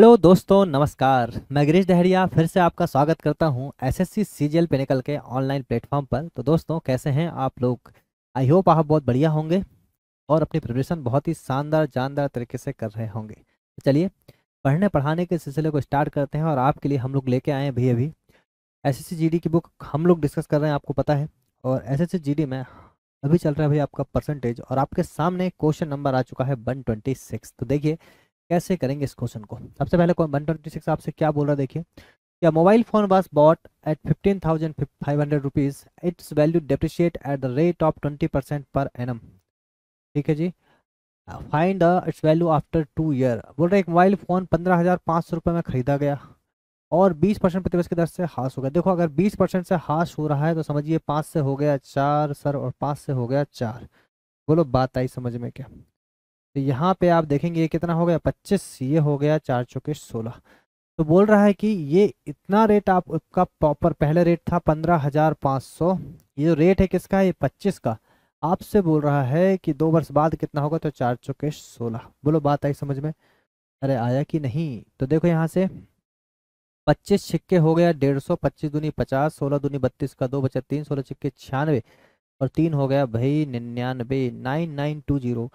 Hello दोस्तों नमस्कार मैं गिरीश दहरिया फिर से आपका स्वागत करता हूं एसएससी सीजीएल पे निकल के ऑनलाइन प्लेटफॉर्म पर तो दोस्तों कैसे हैं आप लोग आई होप आप बहुत बढ़िया होंगे और अपनी प्रिपरेशन बहुत ही शानदार जानदार तरीके से कर रहे होंगे तो चलिए पढ़ने पढ़ाने के सिलसिले को स्टार्ट करते हैं और आपके लिए हम लोग लेके आए हैं भी अभी एस एस की बुक हम लोग डिस्कस कर रहे हैं आपको पता है और एस एस में अभी चल रहा है भाई आपका परसेंटेज और आपके सामने क्वेश्चन नंबर आ चुका है वन तो देखिए कैसे करेंगे इस क्वेश्चन को सबसे पहले वन ट्वेंटी सिक्स आपसे क्या बोल रहा है देखिए या mobile phone was bought at fifteen thousand five hundred rupees its value depreciate at the rate of twenty percent per annum ठीक है जी find its value after two year बोल रहे एक मोबाइल फ़ोन पंद्रह हज़ार पाँच सौ रुपये में ख़रीदा गया और बीस परसेंट प्रतिवर्ष की दर से हास हो गया देखो अगर बीस परसेंट से हास हो रहा है तो समझिए पाँच से हो गया चार सर और पाँच से हो गया चार बोलो बात आई समझ में क्या तो यहाँ पे आप देखेंगे कितना हो गया पच्चीस ये हो गया चार चौके सोलह तो बोल रहा है कि ये इतना रेट आपका प्रॉपर पहले रेट था पंद्रह हजार पाँच सौ ये जो रेट है किसका है ये पच्चीस का आपसे बोल रहा है कि दो वर्ष बाद कितना होगा तो चार चौके सोलह बोलो बात आई समझ में अरे आया कि नहीं तो देखो यहाँ से पच्चीस छिक्के हो गया डेढ़ सौ पच्चीस दूनी पचास सोलह दूनी बत्तीस का दो बचा तीन सोलह छिक्के छियानवे और तीन हो गया भाई निन्यानवे nine nine two zero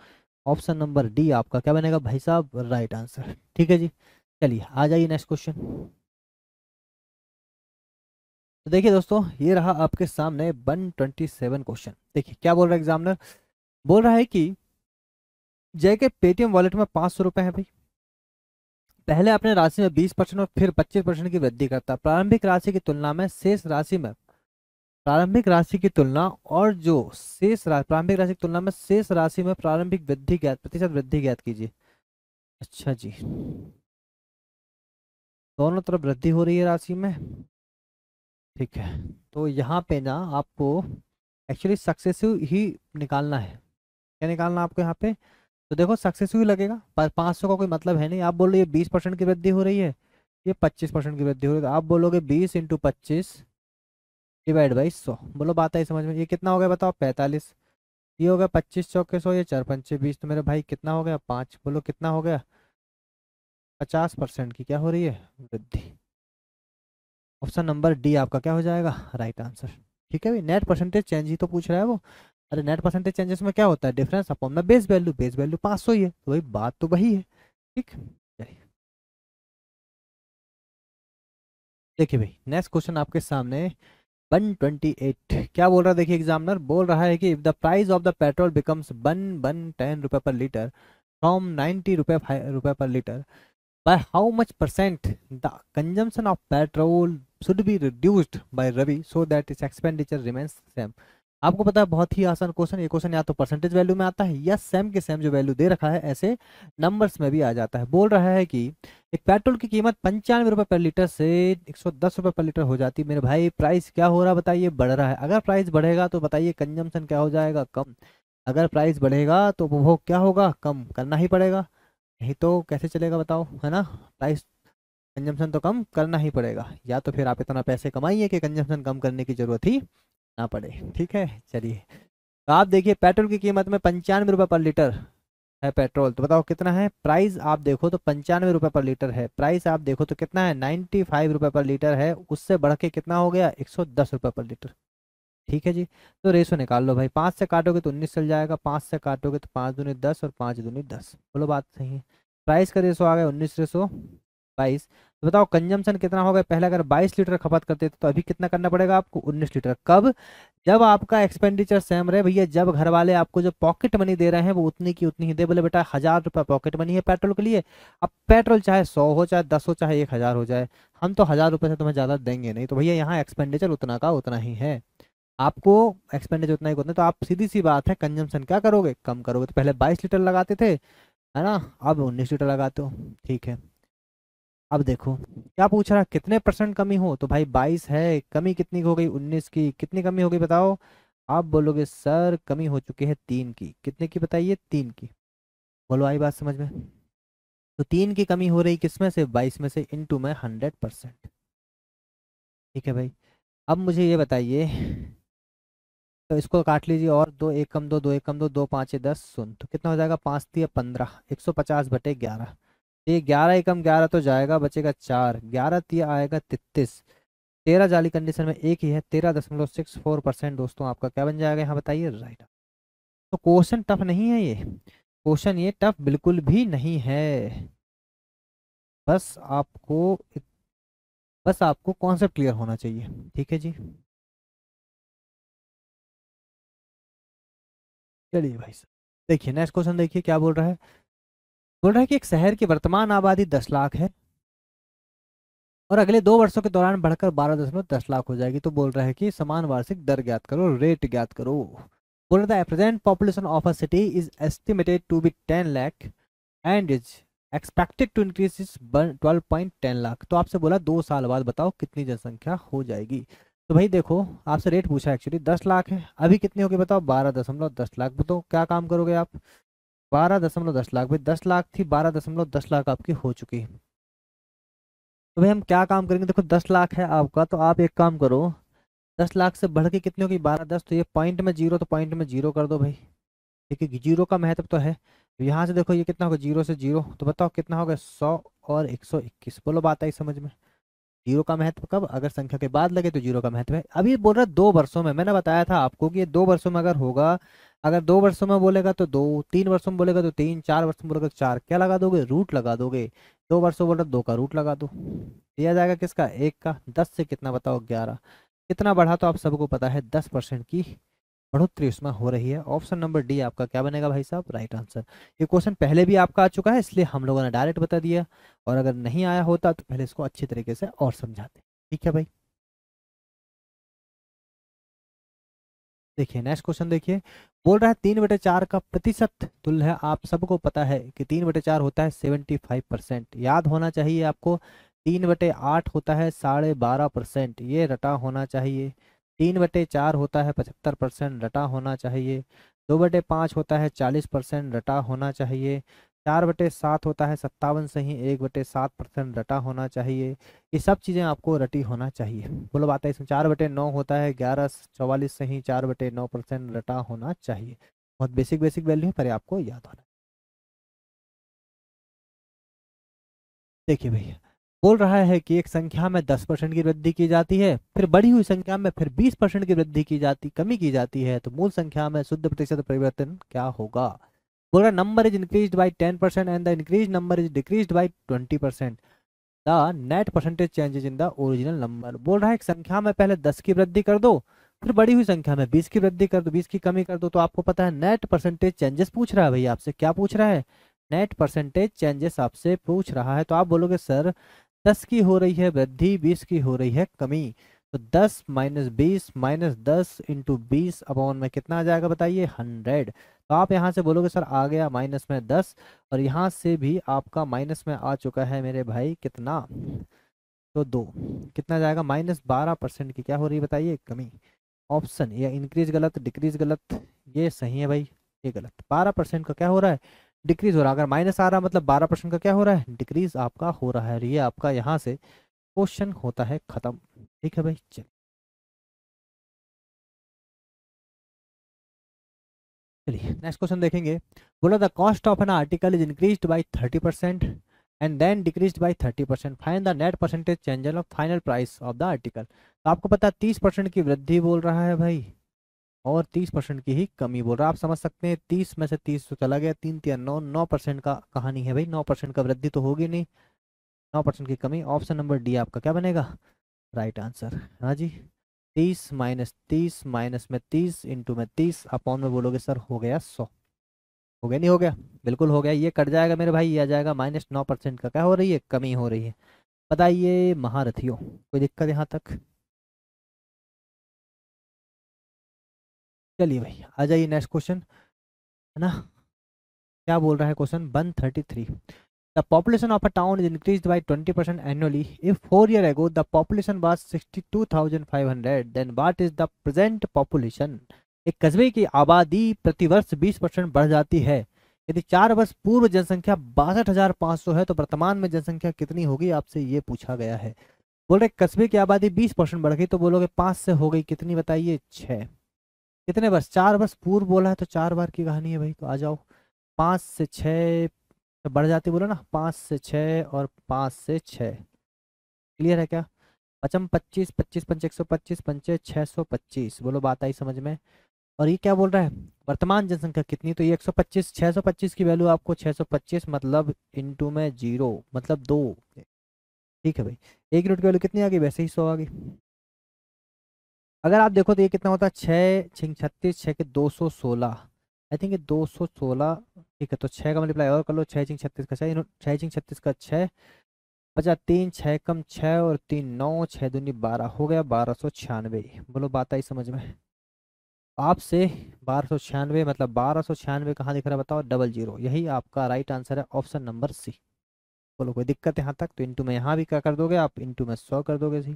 option number D आपका क्या बनेगा भाई साहब राइट आंसर ठीक है जी चलिए आ जाइए नेक्स्ट क्वेश्चन तो देखिए दोस्तों ये रहा आपके सामने 127 क्वेश्चन देखिए क्या बोल रहा है एग्जामिनर बोल रहा है कि जय के पेटीएम वॉलेट में पाँच सौ रुपये है भाई पहले अपने राशि में 20 परसेंट और फिर 25 परसेंट की वृद्धि करता प्रारंभिक राशि की तुलना में शेष राशि में प्रारंभिक राशि की तुलना और जो शेष राशि प्रारंभिक राशि की तुलना में शेष राशि में प्रारंभिक वृद्धि ज्ञात प्रतिशत वृद्धि ज्ञात कीजिए अच्छा जी दोनों तरफ वृद्धि हो रही है राशि में ठीक है तो यहाँ पे ना आपको एक्चुअली सक्सेसिव ही निकालना है क्या निकालना आपको यहाँ पे तो देखो सक्सेसिव ही लगेगा पर पाँच सौ का कोई मतलब है नहीं आप बोल रहे बीस परसेंट की वृद्धि हो रही है ये पच्चीस परसेंट की वृद्धि हो रही है तो आप बोलोगे बीस इंटू पच्चीस डिवाइड बाई सौ बोलो बात आई समझ में ये कितना हो गया बताओ पैंतालीस ये हो गया पच्चीस चौके सौ ये चार पंचे बीस तो मेरे भाई कितना हो गया पाँच बोलो कितना हो गया पचास परसेंट की क्या हो रही है वृद्धि ऑप्शन नंबर डी आपका क्या हो जाएगा राइट आंसर ठीक है भाई नेट परसेंटेज चेंज ही तो पूछ रहा है वो अरे नेट परसेंटेज चेंजेस में क्या होता है डिफरेंस अपॉन में बेस वैल्यू बेस वैल्यू पाँच सौ ही है तो भाई बात तो वही है ठीक चलिए देखिए भाई नेक्स्ट क्वेश्चन आपके सामने 128 क्या बोल रहा है देखिए एग्जामिनर बोल रहा है कि if the price of the petrol becomes one one ten रुपये पर लीटर फ्रॉम नाइन्टी रुपये रुपये per litre by how much percent the consumption of petrol should be reduced by रवि so that its expenditure remains same आपको पता है बहुत ही आसान question ये क्वेश्चन या तो परसेंटेज वैल्यू में आता है या सेम के सेम जो वैल्यू दे रखा है ऐसे नंबर्स में भी आ जाता है बोल रहा है कि एक पेट्रोल की कीमत पंचानवे रुपये पर लीटर से एक सौ दस रुपये पर लीटर हो जाती है मेरे भाई प्राइस क्या हो रहा है बताइए बढ़ रहा है अगर प्राइस बढ़ेगा तो बताइए कंजम्पन क्या हो जाएगा कम अगर प्राइस बढ़ेगा तो उपभोग क्या होगा कम करना ही पड़ेगा नहीं तो कैसे चलेगा बताओ है ना प्राइस कंजम्पशन तो कम करना ही पड़ेगा या तो फिर आप इतना पैसे कमाइए कि कंजम्पशन कम करने की जरूरत ही ना पड़े ठीक है चलिए तो आप देखिए पेट्रोल की कीमत में पंचानवे रुपये पर लीटर है पेट्रोल तो बताओ कितना है प्राइस आप देखो तो पंचानवे रुपये पर लीटर है प्राइस आप देखो तो कितना है नाइन्टी फाइव रुपये पर लीटर है उससे बढ़ के कितना हो गया एक सौ दस रुपये पर लीटर ठीक है जी तो रेशो निकाल लो भाई पाँच से काटोगे तो उन्नीस चल जाएगा पाँच से काटोगे तो पाँच दूनी दस और पाँच दूनी दस बोलो बात सही है प्राइस का रेशो आ गया उन्नीस रेशो बाईस तो बताओ कंजम्पन कितना होगा पहले अगर 22 लीटर खपत करते थे तो अभी कितना करना पड़ेगा आपको 19 लीटर कब जब आपका एक्सपेंडिचर सेम रहे भैया जब घर वाले आपको जो पॉकेट मनी दे रहे हैं वो उतनी की उतनी ही दे बोले बेटा हज़ार रुपये पॉकेट मनी है पेट्रोल के लिए अब पेट्रोल चाहे सौ हो चाहे दस हो चाहे एक हज़ार हो जाए हम तो हज़ार रुपये से तुम्हें ज़्यादा देंगे नहीं तो भैया यहाँ एक्सपेंडिचर उतना का उतना ही है आपको एक्सपेंडिचर उतना ही उतना तो आप सीधी सी बात है कंजम्पन क्या करोगे कम करोगे तो पहले बाईस लीटर लगाते थे है ना अब उन्नीस लीटर लगाते हो ठीक है अब देखो क्या पूछ रहा कितने परसेंट कमी हो तो भाई बाईस है कमी कितनी हो गई उन्नीस की कितनी कमी हो गई बताओ आप बोलोगे सर कमी हो चुकी है तीन की कितने की बताइए तीन की बोलो आई बात समझ में तो तीन की कमी हो रही किसमें से बाईस में से इनटू में हंड्रेड परसेंट ठीक है भाई अब मुझे ये बताइए तो इसको काट लीजिए और दो एक कम दो दो एक कम दो दो पाँच दस सुन तो कितना हो जाएगा पाँच दिया पंद्रह एक सौ पचास बटे ग्यारह ये ग्यारह एकम ग्यारह तो जाएगा बचेगा चार ग्यारह तीन आएगा तेतीस तेरह जाली कंडीशन में एक ही है तेरह दशमलव सिक्स फोर परसेंट दोस्तों आपका क्या बन जाएगा यहाँ बताइए राइट तो क्वेश्चन टफ नहीं है ये क्वेश्चन ये टफ बिल्कुल भी नहीं है बस आपको बस आपको कॉन्सेप्ट क्लियर होना चाहिए ठीक है जी चलिए भाई साहब देखिए नेक्स्ट क्वेश्चन देखिए क्या बोल रहा है बोल रहा है कि एक शहर की वर्तमान आबादी दस लाख है और अगले दो वर्षों के दौरान बढ़कर बारह दशमलव दस लाख हो जाएगी तो बोल रहा है कि समान वार्षिक दर ज्ञात करो रेट ज्ञात करो बोल रहा था present population of a city is estimated to be ten lakh and is expected to increase is twelve point ten lakh तो आपसे बोला दो साल बाद बताओ कितनी जनसंख्या हो जाएगी तो भाई देखो आपसे रेट पूछा एक्चुअली दस लाख है अभी कितनी होगी बताओ बारह दशमलव दस लाख बताओ क्या काम करोगे आप बारह दशमलव दस लाख भाई दस लाख थी बारह दशमलव दस लाख आपकी हो चुकी तो भाई हम क्या काम करेंगे देखो दस लाख है आपका तो आप एक काम करो दस लाख से बढ़ के कितनी होगी बारह दस तो ये पॉइंट में जीरो तो पॉइंट में जीरो कर दो भाई देखिए जीरो का महत्व तो है तो यहाँ से देखो ये कितना होगा जीरो से जीरो तो बताओ कितना होगा सौ और एक सौ इक्कीस बोलो बात आई समझ में जीरो का महत्व कब अगर संख्या के बाद लगे तो जीरो का महत्व है अभी बोल रहा दो वर्षों में मैंने बताया था आपको कि ये दो वर्षों में अगर होगा अगर दो वर्षों में बोलेगा तो दो तीन वर्षों में बोलेगा तो तीन चार वर्षों में बोलेगा तो चार क्या लगा दोगे रूट लगा दोगे दो वर्षों बोल रहा दो का रूट लगा दो दिया जाएगा किसका एक का दस से कितना बताओ ग्यारह कितना बढ़ा तो आप सबको पता है दस परसेंट की बढ़ोतरी उसमें हो रही है ऑप्शन नंबर डी आपका क्या बनेगा भाई साहब राइट आंसर ये क्वेश्चन पहले भी आपका आ चुका है इसलिए हम लोगों ने डायरेक्ट बता दिया और अगर नहीं आया होता तो पहले इसको अच्छी तरीके से और समझाते ठीक है भाई देखिए नेक्स्ट क्वेश्चन देखिए बोल रहा है तीन बटे चार का प्रतिशत तुल है आप सबको पता है कि तीन बटे चार होता है सेवेंटी फाइव परसेंट याद होना चाहिए आपको तीन बटे आठ होता है साढ़े बारह परसेंट ये रटा होना चाहिए तीन बटे चार होता है पचहत्तर परसेंट रटा होना चाहिए दो बटे पाँच होता है चालीस परसेंट रटा होना चाहिए चार बटे सात होता है सत्तावन से ही एक बटे सात परसेंट रटा होना चाहिए ये सब चीज़ें आपको रटी होना चाहिए बोलो बात है इसमें चार बटे नौ होता है ग्यारह चौवालीस से ही चार बटे नौ परसेंट रटा होना चाहिए बहुत बेसिक बेसिक वैल्यू है पर आपको याद होना देखिए भैया बोल रहा है कि एक संख्या में 10 परसेंट की वृद्धि की जाती है फिर बड़ी हुई संख्या में फिर 20 परसेंट की वृद्धि की जाती कमी की जाती है तो मूल संख्या में शुद्ध प्रतिशत परिवर्तन क्या होगा बोल रहा number is increase by ten percent and the increase number is decrease by twenty percent the net percentage changes in the original number बोल रहा है एक संख्या में पहले दस की वृद्धि कर दो फिर बड़ी हुई संख्या में बीस की वृद्धि कर दो बीस की कमी कर दो तो आपको पता है नेट परसेंटेज चेंजेस पूछ रहा है भैया आपसे क्या पूछ रहा है नेट परसेंटेज चेंजेस आपसे पूछ रहा है तो आप बोलोगे सर दस की हो रही है वृद्धि बीस की हो रही है कमी तो दस माइनस बीस माइनस दस इंटू बीस अपॉन में कितना आ जाएगा बताइए हंड्रेड तो आप यहाँ से बोलोगे सर आ गया माइनस में दस और यहाँ से भी आपका माइनस में आ चुका है मेरे भाई कितना तो दो कितना जाएगा माइनस बारह परसेंट की क्या हो रही है बताइए कमी ऑप्शन या इंक्रीज गलत डिक्रीज गलत ये सही है भाई ये गलत बारह परसेंट का क्या हो रहा है डिक्रीज हो रहा है अगर माइनस आ रहा है मतलब बारह परसेंट का क्या हो रहा है डिक्रीज आपका हो रहा है ये आपका यहाँ से क्वेश्चन होता है खत्म ठीक है भाई चलिए चलिए नेक्स्ट क्वेश्चन देखेंगे बोला the cost of an article is increase by thirty percent and then decrease by thirty percent find the net percentage change of final price of the article तो आपको पता है तीस परसेंट की वृद्धि बोल रहा है भाई और 30 परसेंट की ही कमी बोल रहा है आप समझ सकते हैं 30 में से 30 तो चला गया तीन तीन नौ नौ परसेंट का कहानी है भाई नौ परसेंट का वृद्धि तो होगी नहीं नौ परसेंट की कमी ऑप्शन नंबर डी आपका क्या बनेगा राइट आंसर हाँ जी तीस माइनस तीस माइनस में तीस इंटू में तीस अपॉन में बोलोगे सर हो गया सौ हो गया नहीं हो गया बिल्कुल हो गया ये कट जाएगा मेरे भाई ये आ जाएगा माइनस नौ परसेंट का क्या हो रही है कमी हो रही है बताइए महारथियों कोई दिक्कत यहाँ तक चलिए भाई आ जाइए नेक्स्ट क्वेश्चन है ना क्या बोल रहा है question one thirty three the population of a town is increase of twenty percent annually if four year ago the population years sixty two thousand five hundred then what is the present population एक कस्बे की आबादी प्रतिवर्ष बीस percent बढ़ जाती है यदि चार वर्ष पूर्व जनसंख्या बासठ हजार पाँच सौ है तो वर्तमान में जनसंख्या कितनी होगी आपसे ये पूछा गया है बोल रहे कस्बे की आबादी बीस परसेंट बढ़ गई तो बोलोगे पाँच से हो गई कितनी बताइए छः कितने वर्ष चार वर्ष पूर्व बोला है तो चार बार की कहानी है भाई तो आ जाओ पाँच से छः तो बढ़ जाती बोलो ना पाँच से छः और पाँच से छः क्लियर है क्या पचम पच्चीस पच्चीस पंच एक सौ पच्चीस पंचे छः सौ पच्चीस बोलो बात आई समझ में और ये क्या बोल रहा है वर्तमान जनसंख्या कितनी तो ये एक सौ पच्चीस छः सौ पच्चीस की वैल्यू आपको छः सौ पच्चीस मतलब इंटू में जीरो मतलब दो ठीक है भाई एक यूनिट की वैल्यू कितनी आ गई वैसे ही सौ आ गई अगर आप देखो तो ये कितना होता है छः छिंग छत्तीस छः के दो सौ सोलह आई थिंक ये दो सौ सोलह ठीक है तो छः का मल्टीप्लाई और कर लो छः छिंग छत्तीस का छः छः छिंग छत्तीस का छः पचास तीन छः कम छः और तीन नौ छः दूनी बारह हो गया बारह सौ छियानवे बोलो बात आई समझ में आपसे बारह सौ छियानवे मतलब बारह सौ छियानवे कहाँ दिख रहा है बताओ डबल जीरो यही आपका राइट आंसर है ऑप्शन नंबर सी बोलो कोई दिक्कत यहाँ तक तो इंटू में यहाँ भी क्या कर दोगे आप इंटू में सौ कर दोगे सही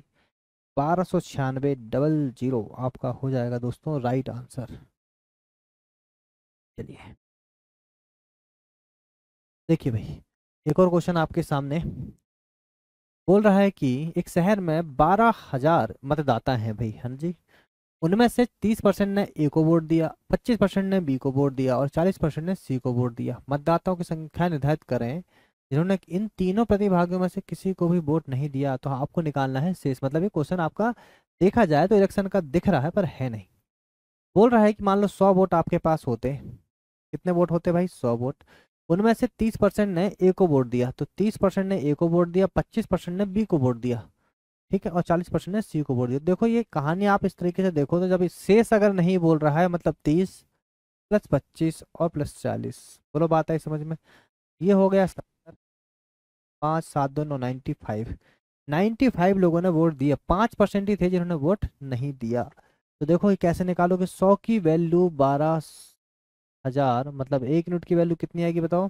बारह सौ छियानवे डबल जीरो आपका हो जाएगा दोस्तों राइट आंसर चलिए देखिए भाई एक और क्वेश्चन आपके सामने बोल रहा है कि एक शहर में बारह हजार मतदाता हैं भाई हाँ जी उनमें से तीस परसेंट ने ए को वोट दिया पच्चीस परसेंट ने बी को वोट दिया और चालीस परसेंट ने सी को वोट दिया मतदाताओं की संख्या निर्धारित करें जिन्होंने इन तीनों प्रतिभागियों में से किसी को भी वोट नहीं दिया तो आपको निकालना है शेष मतलब ये क्वेश्चन आपका देखा जाए तो इलेक्शन का दिख रहा है पर है नहीं बोल रहा है कि मान लो सौ वोट आपके पास होते कितने वोट होते भाई सौ वोट उनमें से तीस परसेंट ने ए को वोट दिया तो तीस परसेंट ने ए को वोट दिया पच्चीस परसेंट ने बी को वोट दिया ठीक है और चालीस परसेंट ने सी को वोट दिया देखो ये कहानी आप इस तरीके से देखो तो जब शेष अगर नहीं बोल रहा है मतलब तीस प्लस पच्चीस और प्लस चालीस बोलो बात आई समझ में ये हो गया इसका पाँच सात दो नौ नाइन्टी फाइव नाइन्टी फाइव लोगों ने वोट दिया पाँच परसेंट ही थे जिन्होंने वोट नहीं दिया तो देखो कैसे निकालोगे सौ की वैल्यू बारह हजार मतलब एक यूनिट की वैल्यू कितनी आएगी बताओ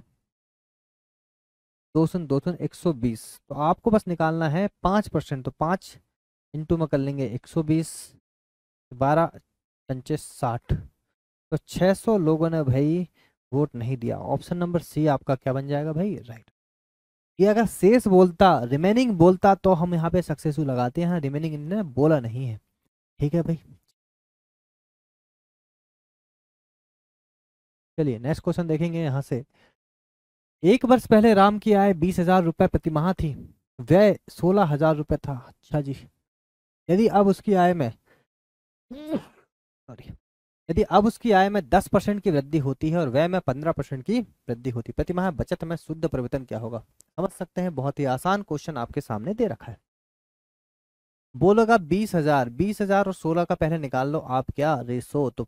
दो सौ दो सौ एक सौ बीस तो आपको बस निकालना है पाँच परसेंट तो पाँच इंटू में कर लेंगे एक सौ बीस बारह पंचे साठ तो छः सौ लोगों ने भाई वोट नहीं दिया ऑप्शन नंबर सी आपका क्या बन जाएगा भाई राइट ये अगर शेष बोलता रिमेनिंग बोलता तो हम यहाँ पे सक्सेसफुल लगाते हैं रिमेनिंग इन्होंने बोला नहीं है ठीक है भाई चलिए नेक्स्ट क्वेश्चन देखेंगे यहाँ से एक वर्ष पहले राम की आय बीस हजार रुपये प्रतिमाह थी व्यय सोलह हजार रुपये था अच्छा जी यदि अब उसकी आय में सॉरी हम्म। यदि अब उसकी आय में 10 परसेंट की वृद्धि होती है और व्यय में 15 परसेंट की वृद्धि होती है प्रतिमाह बचत में शुद्ध परिवर्तन क्या होगा समझ सकते हैं बहुत ही आसान क्वेश्चन आपके सामने दे रखा है बोलोगा बीस हजार बीस हजार और सोलह का पहले निकाल लो आप क्या रेसो तो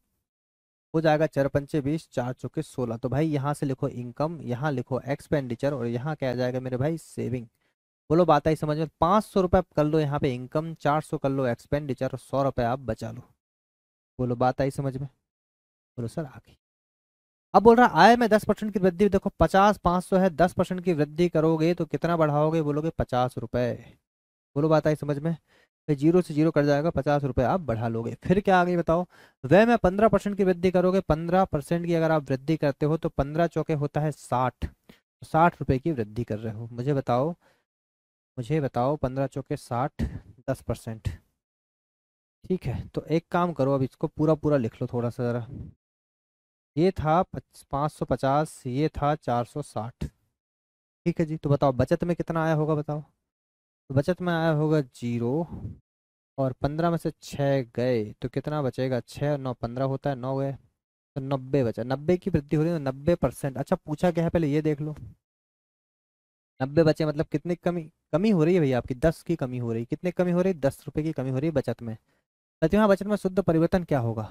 हो जाएगा चार पंचे बीस चार चौके सोलह तो भाई यहाँ से लिखो इनकम यहाँ लिखो एक्सपेंडिचर और यहाँ क्या जाएगा मेरे भाई सेविंग बोलो बात आई समझ में पांच सौ रुपये कर लो यहाँ पे इनकम चार सौ कर लो एक्सपेंडिचर और सौ रुपये आप बचा लो बोलो बात आई समझ में बोलो सर आ गई अब बोल रहा आय में दस परसेंट की वृद्धि देखो पचास पाँच सौ है दस परसेंट की वृद्धि करोगे तो कितना बढ़ाओगे बोलोगे पचास रुपये बोलो बात आई समझ में फिर जीरो से जीरो कट जाएगा पचास रुपये आप बढ़ा लोगे फिर क्या आगे बताओ वह में पंद्रह परसेंट की वृद्धि करोगे पंद्रह परसेंट की अगर आप वृद्धि करते हो तो पंद्रह चौके होता है साठ तो साठ रुपये की वृद्धि कर रहे हो मुझे बताओ मुझे बताओ पंद्रह चौके साठ दस परसेंट ठीक है तो एक काम करो अब इसको पूरा पूरा लिख लो थोड़ा सा ज़रा ये था पाँच सौ पचास ये था चार सौ साठ ठीक है जी तो बताओ बचत में कितना आया होगा बताओ तो बचत में आया होगा जीरो और पंद्रह में से छः गए तो कितना बचेगा छः और नौ पंद्रह होता है नौ गए तो नब्बे बचा नब्बे की वृद्धि हो रही है नब्बे परसेंट अच्छा पूछा क्या है पहले ये देख लो नब्बे बचे मतलब कितनी कमी कमी हो रही है भैया आपकी दस की कमी हो रही है कितनी कमी हो रही है दस रुपये की कमी हो रही है बचत में प्रतिमा वचन में शुद्ध परिवर्तन क्या होगा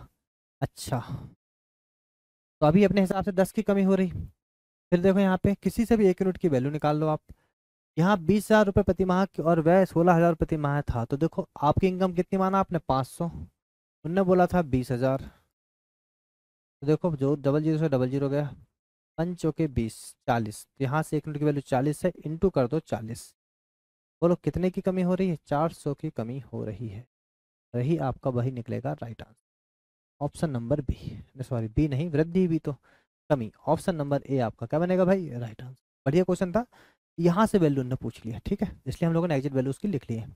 अच्छा तो अभी अपने हिसाब से दस की कमी हो रही फिर देखो यहाँ पे किसी से भी एक यूनिट की वैल्यू निकाल लो आप यहाँ बीस हजार रुपये प्रति माह और वह सोलह हजार प्रति माह था तो देखो आपकी इनकम कितनी माना आपने पाँच सौ उनने बोला था बीस हजार तो देखो जो डबल जीरो से डबल जीरो गया पंचो के बीस चालीस तो यहाँ से एक यूनिट की वैल्यू चालीस है इंटू कर दो चालीस बोलो कितने की कमी हो रही है चार सौ की कमी हो रही है रही आपका वही निकलेगा right answer option number B sorry B नहीं वृद्धि भी तो कमी ऑप्शन नंबर ए आपका क्या बनेगा भाई राइट आंसर बढ़िया क्वेश्चन था यहाँ से वैल्यू ने पूछ लिया ठीक है इसलिए हम लोगों ने एग्जिट वैल्यू उसकी लिख ली है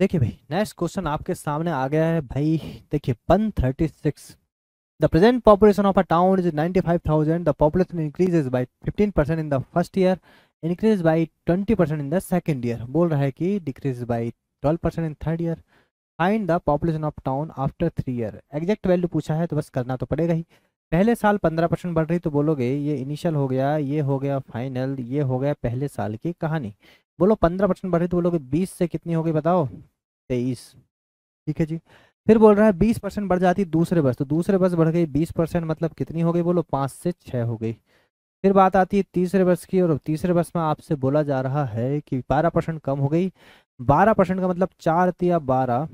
देखिए भाई नेक्स्ट क्वेश्चन आपके सामने आ गया है भाई देखिए one thirty six the present population of a town is of five thousand the population increase is by fifteen percent in the first year increase by twenty percent in the second year बोल रहा है कि decrease by twelve percent in third year find the population of town after three year exact value पूछा है तो बस करना तो पड़ेगा ही पहले साल पंद्रह परसेंट बढ़ रही तो बोलोगे ये इनिशियल हो गया ये हो गया फाइनल ये हो गया पहले साल की कहानी बोलो पंद्रह परसेंट बढ़ रही तो बोलोगे बीस से कितनी हो गई बताओ तेईस ठीक है जी फिर बोल रहा है बीस परसेंट बढ़ जाती दूसरे बस तो दूसरे बस बढ़ गई बीस परसेंट मतलब कितनी हो गई बोलो पाँच से छः हो गई फिर बात आती है तीसरे वर्ष की और तीसरे वर्ष में आपसे बोला जा रहा है कि बारह परसेंट कम हो गई बारह परसेंट का मतलब चार तिया बारह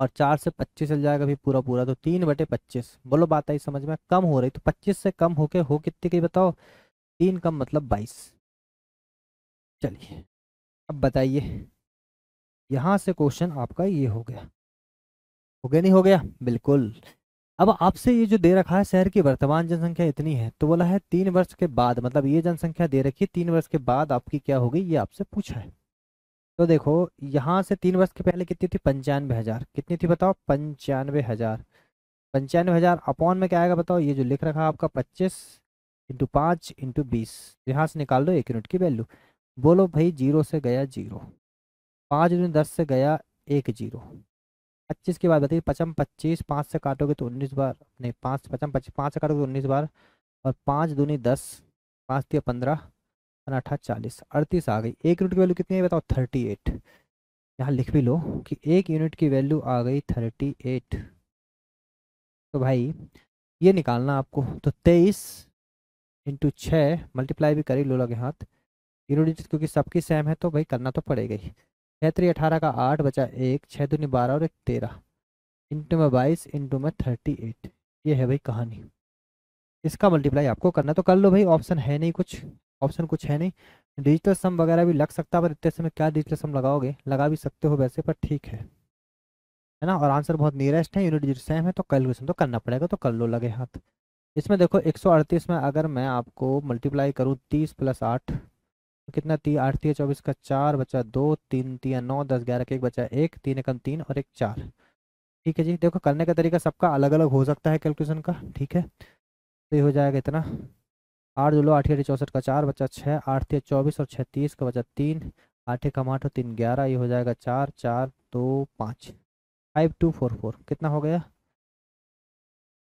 और चार से पच्चीस चल जाएगा भी पूरा पूरा तो तीन बटे पच्चीस बोलो बात आई समझ में कम हो रही तो पच्चीस से कम होके हो कितनी की बताओ तीन कम मतलब बाईस चलिए अब बताइए यहाँ से क्वेश्चन आपका ये हो गया हो गया नहीं हो गया बिल्कुल अब आपसे ये जो दे रखा है शहर की वर्तमान जनसंख्या इतनी है तो बोला है तीन वर्ष के बाद मतलब ये जनसंख्या दे रखी है तीन वर्ष के बाद आपकी क्या होगी ये आपसे पूछा है तो देखो यहाँ से तीन वर्ष के पहले कितनी थी पंचानवे हज़ार कितनी थी बताओ पंचानवे हज़ार पंचानवे हज़ार अपॉन में क्या आएगा बताओ ये जो लिख रखा है आपका पच्चीस इंटू पाँच इंटू बीस यहाँ से निकाल लो एक यूनिट की वैल्यू बोलो भाई जीरो से गया जीरो पाँच यूनिट दस से गया एक जीरो पच्चीस की बात बताइए पचम पच्चीस पाँच से काटोगे तो उन्नीस बार नहीं पाँच पचम पच्चीस पाँच से काटोगे तो उन्नीस बार और पाँच दूनी दस पाँच दिया पंद्रह अनाठा चालीस अड़तीस आ गई एक यूनिट की वैल्यू कितनी है बताओ थर्टी एट यहाँ लिख भी लो कि एक यूनिट की वैल्यू आ गई थर्टी एट तो भाई ये निकालना आपको तो तेईस इंटू छः मल्टीप्लाई भी करी लो लगे हाथ यूनिट क्योंकि सबकी सेम है तो भाई करना तो पड़ेगा ही छः त्री अठारह का आठ बचा एक छः दूनी बारह और एक तेरह इंटू में बाईस इंटू में थर्टी एट ये है भाई कहानी इसका मल्टीप्लाई आपको करना तो कर लो भाई ऑप्शन है नहीं कुछ ऑप्शन कुछ है नहीं डिजिटल सम वगैरह भी लग सकता है पर इतने समय क्या डिजिटल सम लगाओगे लगा भी सकते हो वैसे पर ठीक है है ना और आंसर बहुत नियरेस्ट है यूनिट डिजिट सेम है तो कैलकुलेशन तो करना पड़ेगा तो कर लो लगे हाथ इसमें देखो एक में अगर मैं आपको मल्टीप्लाई करूँ तीस प्लस आठ कितना ती आठ तीन चौबीस का चार बचा दो तीन तीन नौ दस ग्यारह का एक बचा एक तीन एकम तीन और एक चार ठीक है जी देखो करने का तरीका सबका अलग अलग हो सकता है कैलकुलेशन का ठीक है तो ये हो जाएगा इतना आठ दो लो आठ अठी चौसठ का चार बचा छः आठ तीन चौबीस और छः तीस का बचा तीन आठ एक आठ और तीन ग्यारह ये हो जाएगा चार चार दो पाँच फाइव टू फोर फोर कितना हो गया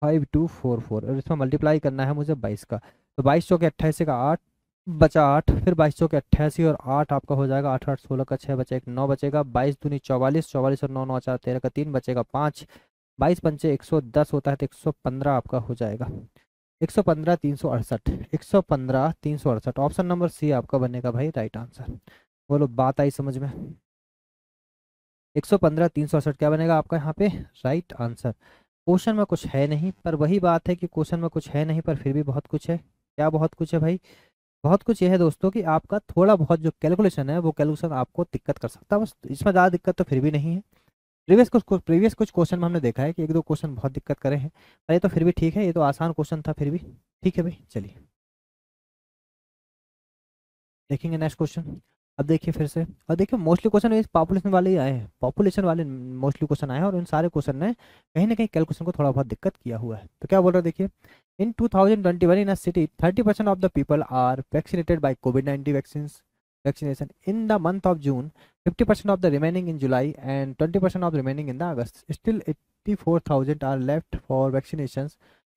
फाइव टू फोर फोर और इसमें मल्टीप्लाई करना है मुझे बाईस का तो बाईस चौके अट्ठाईस का आठ बचा आठ फिर बाईस सौ के अट्ठासी और आठ आपका हो जाएगा आठ आठ सोलह का छः बचा एक नौ बचेगा बाईस दूनी चौवालीस चौवालीस और नौ नौ चार तेरह का तीन बचेगा पाँच बाईस पंचे एक सौ दस होता है तो एक सौ पंद्रह आपका हो जाएगा एक सौ पंद्रह तीन सौ अड़सठ एक सौ पंद्रह तीन सौ अड़सठ ऑप्शन नंबर सी आपका बनेगा भाई राइट आंसर बोलो बात आई समझ में एक सौ पंद्रह तीन सौ अड़सठ क्या बनेगा आपका यहाँ पे राइट आंसर क्वेश्चन में कुछ है नहीं पर वही बात है कि क्वेश्चन में कुछ है नहीं पर फिर भी बहुत कुछ है क्या बहुत कुछ है भाई बहुत कुछ यह है दोस्तों कि आपका थोड़ा बहुत जो कैलकुलेशन है वो कैलकुलेशन आपको दिक्कत कर सकता है बस इसमें ज़्यादा दिक्कत तो फिर भी नहीं है प्रीवियस कुछ प्रीवियस कुछ क्वेश्चन में हमने देखा है कि एक दो क्वेश्चन बहुत दिक्कत करे हैं पर ये तो फिर भी ठीक है ये तो आसान क्वेश्चन था फिर भी ठीक है भाई चलिए देखेंगे नेक्स्ट क्वेश्चन अब देखिए फिर से और देखिए मोस्टली क्वेश्चन इस पॉपुलेशन वाले ही आए हैं पॉपुलेशन वाले मोस्टली क्वेश्चन आए हैं और इन सारे क्वेश्चन ने कहीं ना कहीं कैलकुलेशन को थोड़ा बहुत दिक्कत किया हुआ है तो क्या बोल रहा है देखिए in 2021 in a city 30 percent of the people are vaccinated by covid nineteen vaccine vaccination in the month of June fifty percent of the remaining in July and twenty percent of remaining in the August still 84,000 are left for vaccination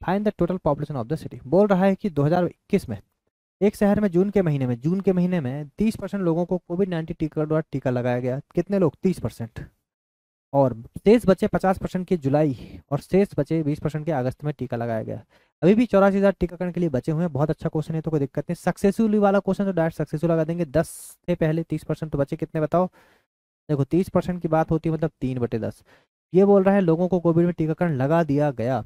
find the total population of the city बोल रहा है कि 2021 में एक शहर में जून के महीने में जून के महीने में 30 परसेंट लोगों को कोविड नाइन्टीन टीका द्वारा टीका लगाया गया कितने लोग 30 परसेंट और शेष बचे 50 परसेंट के जुलाई और शेष बचे 20 परसेंट के अगस्त में टीका लगाया गया अभी भी चौरासी हज़ार टीकाकरण के लिए बचे हुए हैं बहुत अच्छा क्वेश्चन है तो कोई दिक्कत नहीं सक्सेसफुल वाला क्वेश्चन तो डायरेक्ट सक्सेसफुल लगा देंगे दस से पहले तीस परसेंट तो बचे कितने बताओ देखो तीस परसेंट की बात होती है मतलब तीन बटे दस ये बोल रहा है लोगों को कोविड में टीकाकरण लगा दिया गया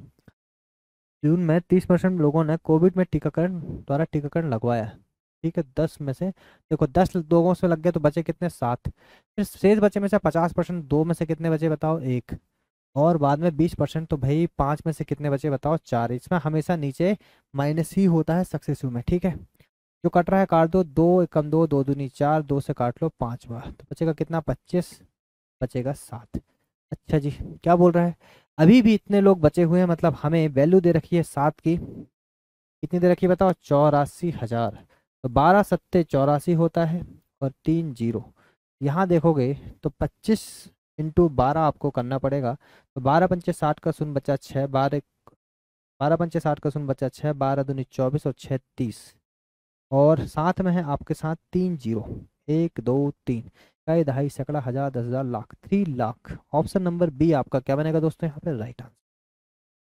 जून में तीस परसेंट लोगों ने कोविड में टीकाकरण द्वारा टीकाकरण लगवाया ठीक है दस में से देखो दस लोगों से लग गया तो बचे कितने सात फिर शेष बचे में से पचास परसेंट दो में से कितने बचे बताओ एक और बाद में बीस परसेंट तो भाई पाँच में से कितने बचे बताओ चार इसमें हमेशा नीचे माइनस ही होता है सक्सेसिव में ठीक है जो कट रहा है काट दो दो कम दो दो दूनी चार दो से काट लो पाँच बार तो बचेगा कितना पच्चीस बचेगा सात अच्छा जी क्या बोल रहा है अभी भी इतने लोग बचे हुए हैं मतलब हमें वैल्यू दे रखी है सात की कितनी दे रखी है बताओ चौरासी हज़ार तो बारह सत्ते चौरासी होता है और तीन जीरो यहाँ देखोगे तो पच्चीस इंटू बारह आपको करना पड़ेगा तो बारह पंचे साठ का सुन बचा छः बारह बारह पंचे साठ का सुन बचा छः बारह दूनी चौबीस और छः तीस और साथ में है आपके साथ तीन जीरो एक दो तीन ढाई ढाई सैकड़ा हजार दस हजार lakh three lakh option number B आपका क्या बनेगा दोस्तों यहाँ पे राइट आंसर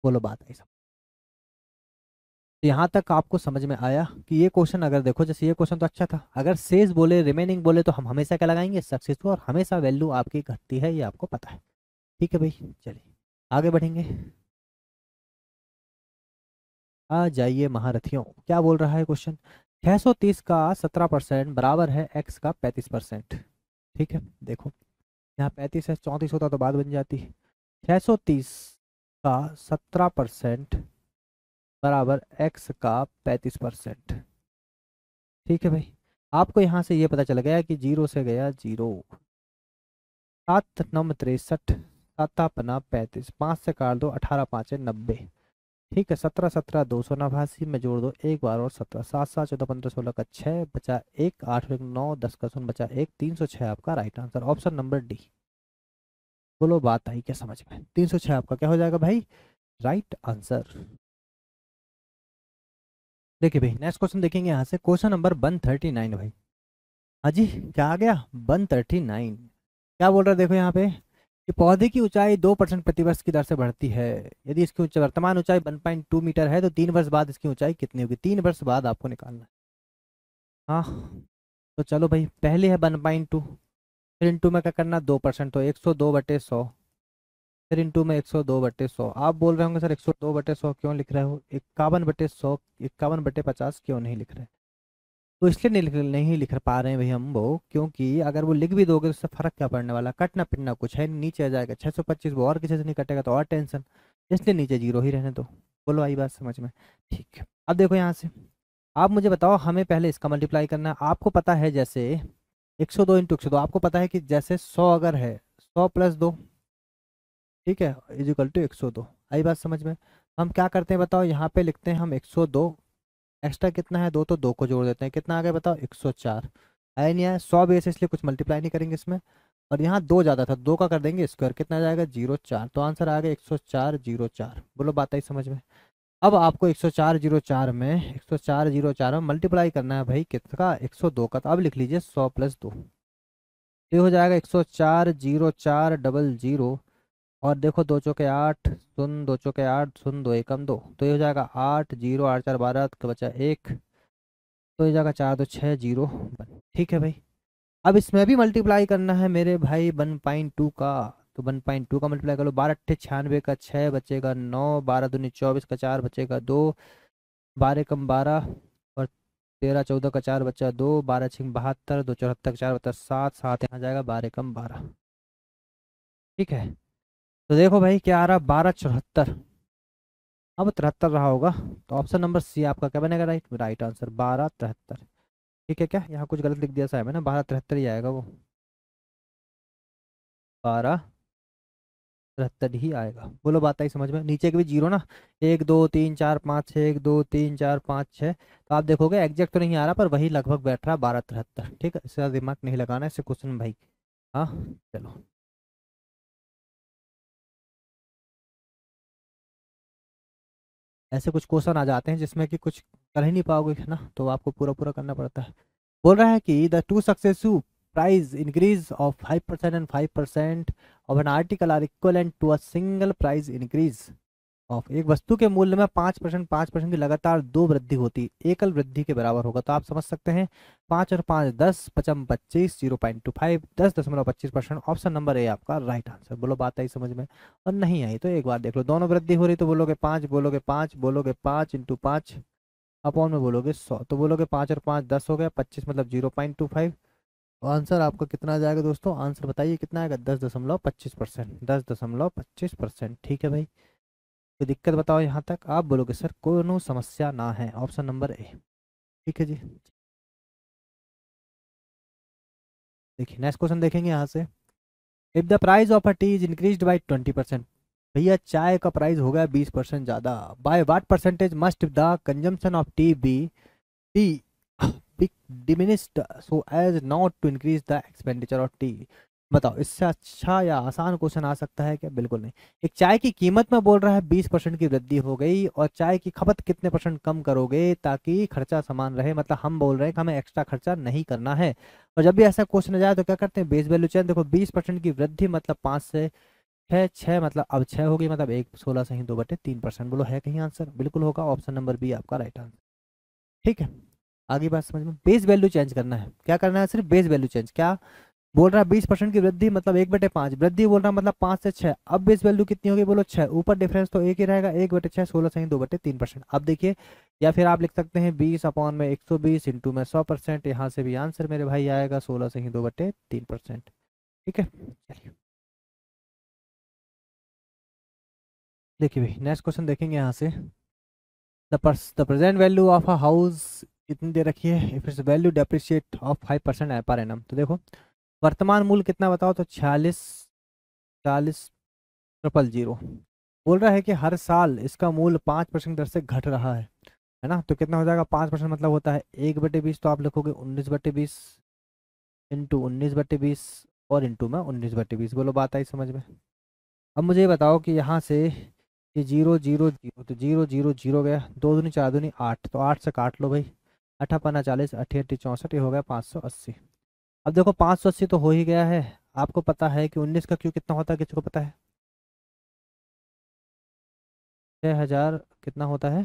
बोलो बात आई सब तो यहाँ तक आपको समझ में आया कि ये क्वेश्चन अगर देखो जैसे ये क्वेश्चन तो अच्छा था अगर सेज बोले रिमेनिंग बोले तो हम हमेशा क्या लगाएंगे सक्सेसफुल और हमेशा वैल्यू आपकी घटती है ये आपको पता है ठीक है भाई चलिए आगे बढ़ेंगे आ जाइए महारथियों क्या बोल रहा है क्वेश्चन 630 का 17 परसेंट बराबर है x का 35 परसेंट ठीक है देखो यहाँ पैंतीस है चौंतीस होता तो बात बन जाती छः सौ तीस का सत्रह परसेंट बराबर एक्स का पैंतीस परसेंट ठीक है भाई आपको यहाँ से ये पता चल गया कि जीरो से गया जीरो सात नम तिरसठ साता पना पैंतीस पाँच से काट दो अठारह पाँच नब्बे ठीक है सत्रह सत्रह दो सौ नवासी में जोड़ दो एक बार और सत्रह सात सात चौदह पंद्रह सोलह का छः बचा एक आठ एक नौ दस का शून्य बचा एक तीन सौ छः आपका right answer option number D बोलो बात आई क्या समझ में तीन सौ छः आपका क्या हो जाएगा भाई राइट आंसर देखिए भाई नेक्स्ट क्वेश्चन देखेंगे यहाँ से question number one thirty nine भाई हाँ जी क्या आ गया वन थर्टी नाइन क्या बोल रहा है देखो यहाँ पे कि पौधे की ऊंचाई दो परसेंट प्रतिवर्ष की दर से बढ़ती है यदि इसकी ऊंचाई वर्तमान ऊंचाई वन पॉइंट टू मीटर है तो तीन वर्ष बाद इसकी ऊंचाई कितनी होगी तीन वर्ष बाद आपको निकालना है हाँ तो चलो भाई पहले है वन पॉइंट टू फिर इंटू में क्या करना दो परसेंट तो एक सौ दो बटे सौ फिर इंटू में एक सौ दो बटे सौ आप बोल रहे होंगे सर एक सौ दो बटे सौ क्यों लिख रहे हो इक्यावन बटे सौ इक्यावन बटे पचास क्यों नहीं लिख रहे तो इसलिए नहीं लिख नहीं लिख पा रहे हैं भाई हम वो क्योंकि अगर वो लिख भी दोगे तो उससे फ़र्क क्या पड़ने वाला कटना पिटना कुछ है नीचे आ जाएगा छः सौ पच्चीस वो और किसी से नहीं कटेगा तो और टेंशन इसलिए नीचे जीरो ही रहने दो बोलो आई बात समझ में ठीक अब देखो यहाँ से आप मुझे बताओ हमें पहले इसका मल्टीप्लाई करना है आपको पता है जैसे एक सौ दो इंटू एक सौ दो आपको पता है कि जैसे सौ अगर है सौ प्लस दो ठीक है इजिकल टू एक सौ दो आई बात समझ में हम क्या करते हैं बताओ यहाँ पे लिखते हैं हम एक सौ दो एक्स्ट्रा कितना है दो तो दो को जोड़ देते हैं कितना आ गया बताओ एक सौ चार आया नहीं आया सौ बेस इसलिए कुछ मल्टीप्लाई नहीं करेंगे इसमें और यहाँ दो ज़्यादा था दो का कर देंगे स्क्वायर कितना जाएगा जीरो चार तो आंसर आ गया एक सौ चार जीरो चार बोलो बात आई समझ में अब आपको एक सौ चार जीरो चार में एक सौ चार जीरो चार में मल्टीप्लाई करना है भाई कितना एक सौ दो का तो अब लिख लीजिए सौ प्लस दो ये हो जाएगा एक सौ चार जीरो चार डबल जीरो और देखो दो चौके आठ सुन दो चौके आठ सुन दो एकम दो तो ये हो जाएगा आठ जीरो आठ चार बारह तो बचा एक तो ये जाएगा चार दो छः जीरो वन ठीक है भाई अब इसमें भी मल्टीप्लाई करना है मेरे भाई वन पॉइंट टू का तो वन पॉइंट टू का मल्टीप्लाई कर लो बारह अट्ठे छियानवे का छः बचेगा नौ बारह दूनी चौबीस का चार बचेगा दो बारह कम बारह और तेरह चौदह का चार बच्चा दो बारह छः बहत्तर दो चौहत्तर का चार बच्चा सात सात यहाँ जाएगा बारह कम बारह ठीक है तो देखो भाई क्या आ रहा बारह चौहत्तर अब तिहत्तर रहा होगा तो ऑप्शन नंबर सी आपका क्या बनेगा राइट राइट आंसर बारह तिहत्तर ठीक है क्या यहाँ कुछ गलत लिख दिया साहब है ना बारह तिहत्तर ही आएगा वो बारह तिहत्तर ही आएगा बोलो बात आई समझ में नीचे के भी जीरो ना एक दो तीन चार पाँच छः एक दो तीन चार पाँच छः तो आप देखोगे एग्जैक्ट तो नहीं आ रहा पर वही लगभग बैठ रहा बारह तिहत्तर ठीक है इसका दिमाग नहीं लगाना इससे क्वेश्चन भाई हाँ चलो ऐसे कुछ क्वेश्चन आ जाते हैं जिसमें कि कुछ कर ही नहीं पाओगे है ना तो आपको पूरा पूरा करना पड़ता है बोल रहा है कि the two successive price increase of five percent and five percent of an article are equal to a single price increase of एक वस्तु के मूल्य में पांच परसेंट पांच परसेंट की लगातार दो वृद्धि होती एकल वृद्धि के बराबर होगा तो आप समझ सकते हैं पांच और पांच दस पचम पच्चीस जीरो पॉइंट टू फाइव दस दशमलव पच्चीस परसेंट ऑप्शन नंबर ए आपका राइट आंसर बोलो बात आई समझ में और नहीं आई तो एक बार देख लो दोनों वृद्धि हो रही तो बोलोगे पांच बोलोगे पांच बोलोगे पांच इंटू पांच अपॉन में बोलोगे सौ तो बोलोगे पांच और पांच दस हो गया पच्चीस मतलब zero point two five answer आपका कितना जाएगा दोस्तों आंसर बताइए कितना आएगा दस दशमलव पच्चीस परसेंट दस दशमलव पच्चीस परसेंट ठीक है भाई कोई दिक्कत बताओ यहाँ तक आप बोलोगे सर कोनो समस्या ना है ऑप्शन नंबर ए ठीक है जी देखिए नेक्स्ट क्वेश्चन देखेंगे यहाँ से if the price of a tea is increase by twenty percent भैया चाय का प्राइस हो गया बीस परसेंट ज़्यादा by what percentage must the consumption of tea be tea diminished so as not to increase the expenditure of tea बताओ इससे अच्छा या आसान क्वेश्चन आ सकता है क्या बिल्कुल नहीं एक चाय की कीमत में बोल रहा है बीस परसेंट की वृद्धि हो गई और चाय की खपत कितने परसेंट कम करोगे ताकि खर्चा समान रहे मतलब हम बोल रहे हैं कि हमें एक्स्ट्रा खर्चा नहीं करना है और जब भी ऐसा क्वेश्चन आ जाए तो क्या करते हैं बेस वैल्यू चेंज देखो बीस परसेंट की वृद्धि मतलब पाँच से छः छः मतलब अब छः होगी मतलब एक सोलह से ही दो बटे तीन परसेंट बोलो है कहीं आंसर बिल्कुल होगा ऑप्शन नंबर बी आपका राइट आंसर ठीक है आगे बात समझ में बेस वैल्यू चेंज करना है क्या करना है सिर्फ बेस वैल्यू चेंज क्या बोल रहा है बीस परसेंट की वृद्धि मतलब एक बटे पांच वृद्धि बोल रहा है मतलब पांच से छह अब बेस वैल्यू कितनी होगी बोलो छह ऊपर डिफरेंस तो एक ही रहेगा एक बटे छह सोलह सही दो बटे तीन परसेंट अब देखिए या फिर आप लिख सकते हैं बीस अपॉन में एक सौ बीस इंटू में सौ परसेंट यहाँ से भी आंसर मेरे भाई आएगा सोलह सही दो बटे तीन परसेंट ठीक है चलिए देखिए भाई नेक्स्ट क्वेश्चन देखेंगे यहाँ से the present value of a house इतनी दे रखी है if its value depreciate of five percent पर एनम तो देखो वर्तमान मूल्य कितना बताओ तो छियालीस चालीस ट्रिपल जीरो बोल रहा है कि हर साल इसका मूल पाँच परसेंट दर से घट रहा है है ना तो कितना हो जाएगा पाँच परसेंट मतलब होता है एक बटे बीस तो आप लिखोगे उन्नीस बटे बीस इंटू उन्नीस बटे बीस और इंटू में उन्नीस बटे बीस बोलो बात आई समझ में अब मुझे ये बताओ कि यहाँ से ये जीरो जीरो जीरो तो जीरो जीरो जीरो गया दो दूनी चार दूनी आठ तो आठ से काट लो भाई अठा पन्ना चालीस अठी अट्ठी चौंसठ ये हो गया पाँच सौ अस्सी अब देखो पाँच सौ अस्सी तो हो ही गया है आपको पता है कि उन्नीस का क्यू कितना होता है किसी को पता है छः हज़ार कितना होता है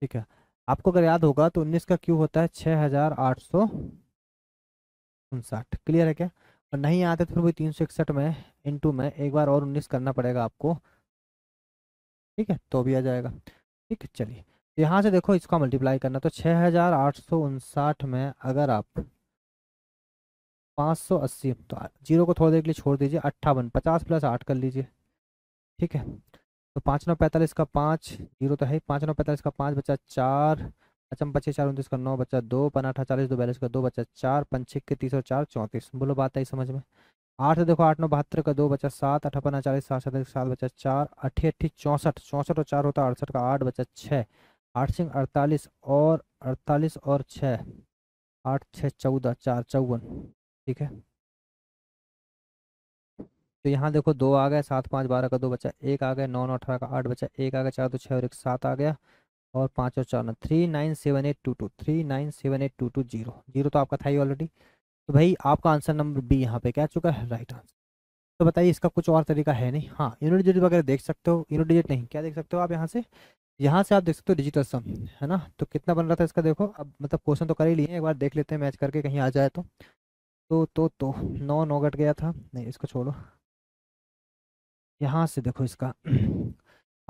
ठीक है आपको अगर याद होगा तो उन्नीस का क्यू होता है छः हज़ार आठ सौ उनसाठ क्लियर है क्या और नहीं आते तो फिर वही तीन सौ इकसठ में इंटू में एक बार और उन्नीस करना पड़ेगा आपको ठीक है तो भी आ जाएगा ठीक है चलिए यहाँ से देखो इसका मल्टीप्लाई करना तो छः हज़ार आठ सौ उनसाठ में अगर आप पाँच सौ अस्सी तो जीरो को थोड़ी देर के लिए छोड़ दीजिए अट्ठावन पचास प्लस आठ कर लीजिए ठीक है तो पाँच नौ पैंतालीस का पाँच जीरो तो है पाँच नौ पैंतालीस का पाँच बच्चा चार पचम अच्छा पच्चीस चार उनतीस का नौ बच्चा दो पनाठा चालीस दो बयालीस का दो बच्चा चार पंचिक के तीस और चार चौंतीस बोलो बात आई समझ में आठ देखो आठ नौ बहत्तर का दो बच्चा सात अठा चालीस सात सत्तर सात बच्चा चार अट्ठी अट्ठी चौंसठ चौंसठ और चार होता है अड़सठ का आठ बच्चा छः आठ सिंह अड़तालीस और अड़तालीस और छः आठ छः चौदह चार चौवन ठीक है तो यहाँ देखो दो आ गए सात पाँच बारह का दो बचा एक आ गया नौ नौ अठारह का आठ बचा एक आ गया चार दो छः और एक सात आ गया और पाँच और चार नौ three nine seven eight two two three nine seven eight two two zero zero तो आपका था ही ऑलरेडी तो भाई आपका आंसर नंबर बी यहाँ पे क्या चुका है राइट आंसर तो बताइए इसका कुछ और तरीका है नहीं हाँ यूनिट डिजिट वगैरह देख सकते हो यूनिट डिजिट नहीं क्या देख सकते हो आप यहाँ से यहाँ से आप देख सकते हो डिजिटल सम है ना तो कितना बन रहा था इसका देखो अब मतलब क्वेश्चन तो कर ही लिए एक बार देख लेते हैं मैच करके कहीं आ जाए तो तो तो तो नौ नौ घट गया था नहीं इसको छोड़ो यहाँ से देखो इसका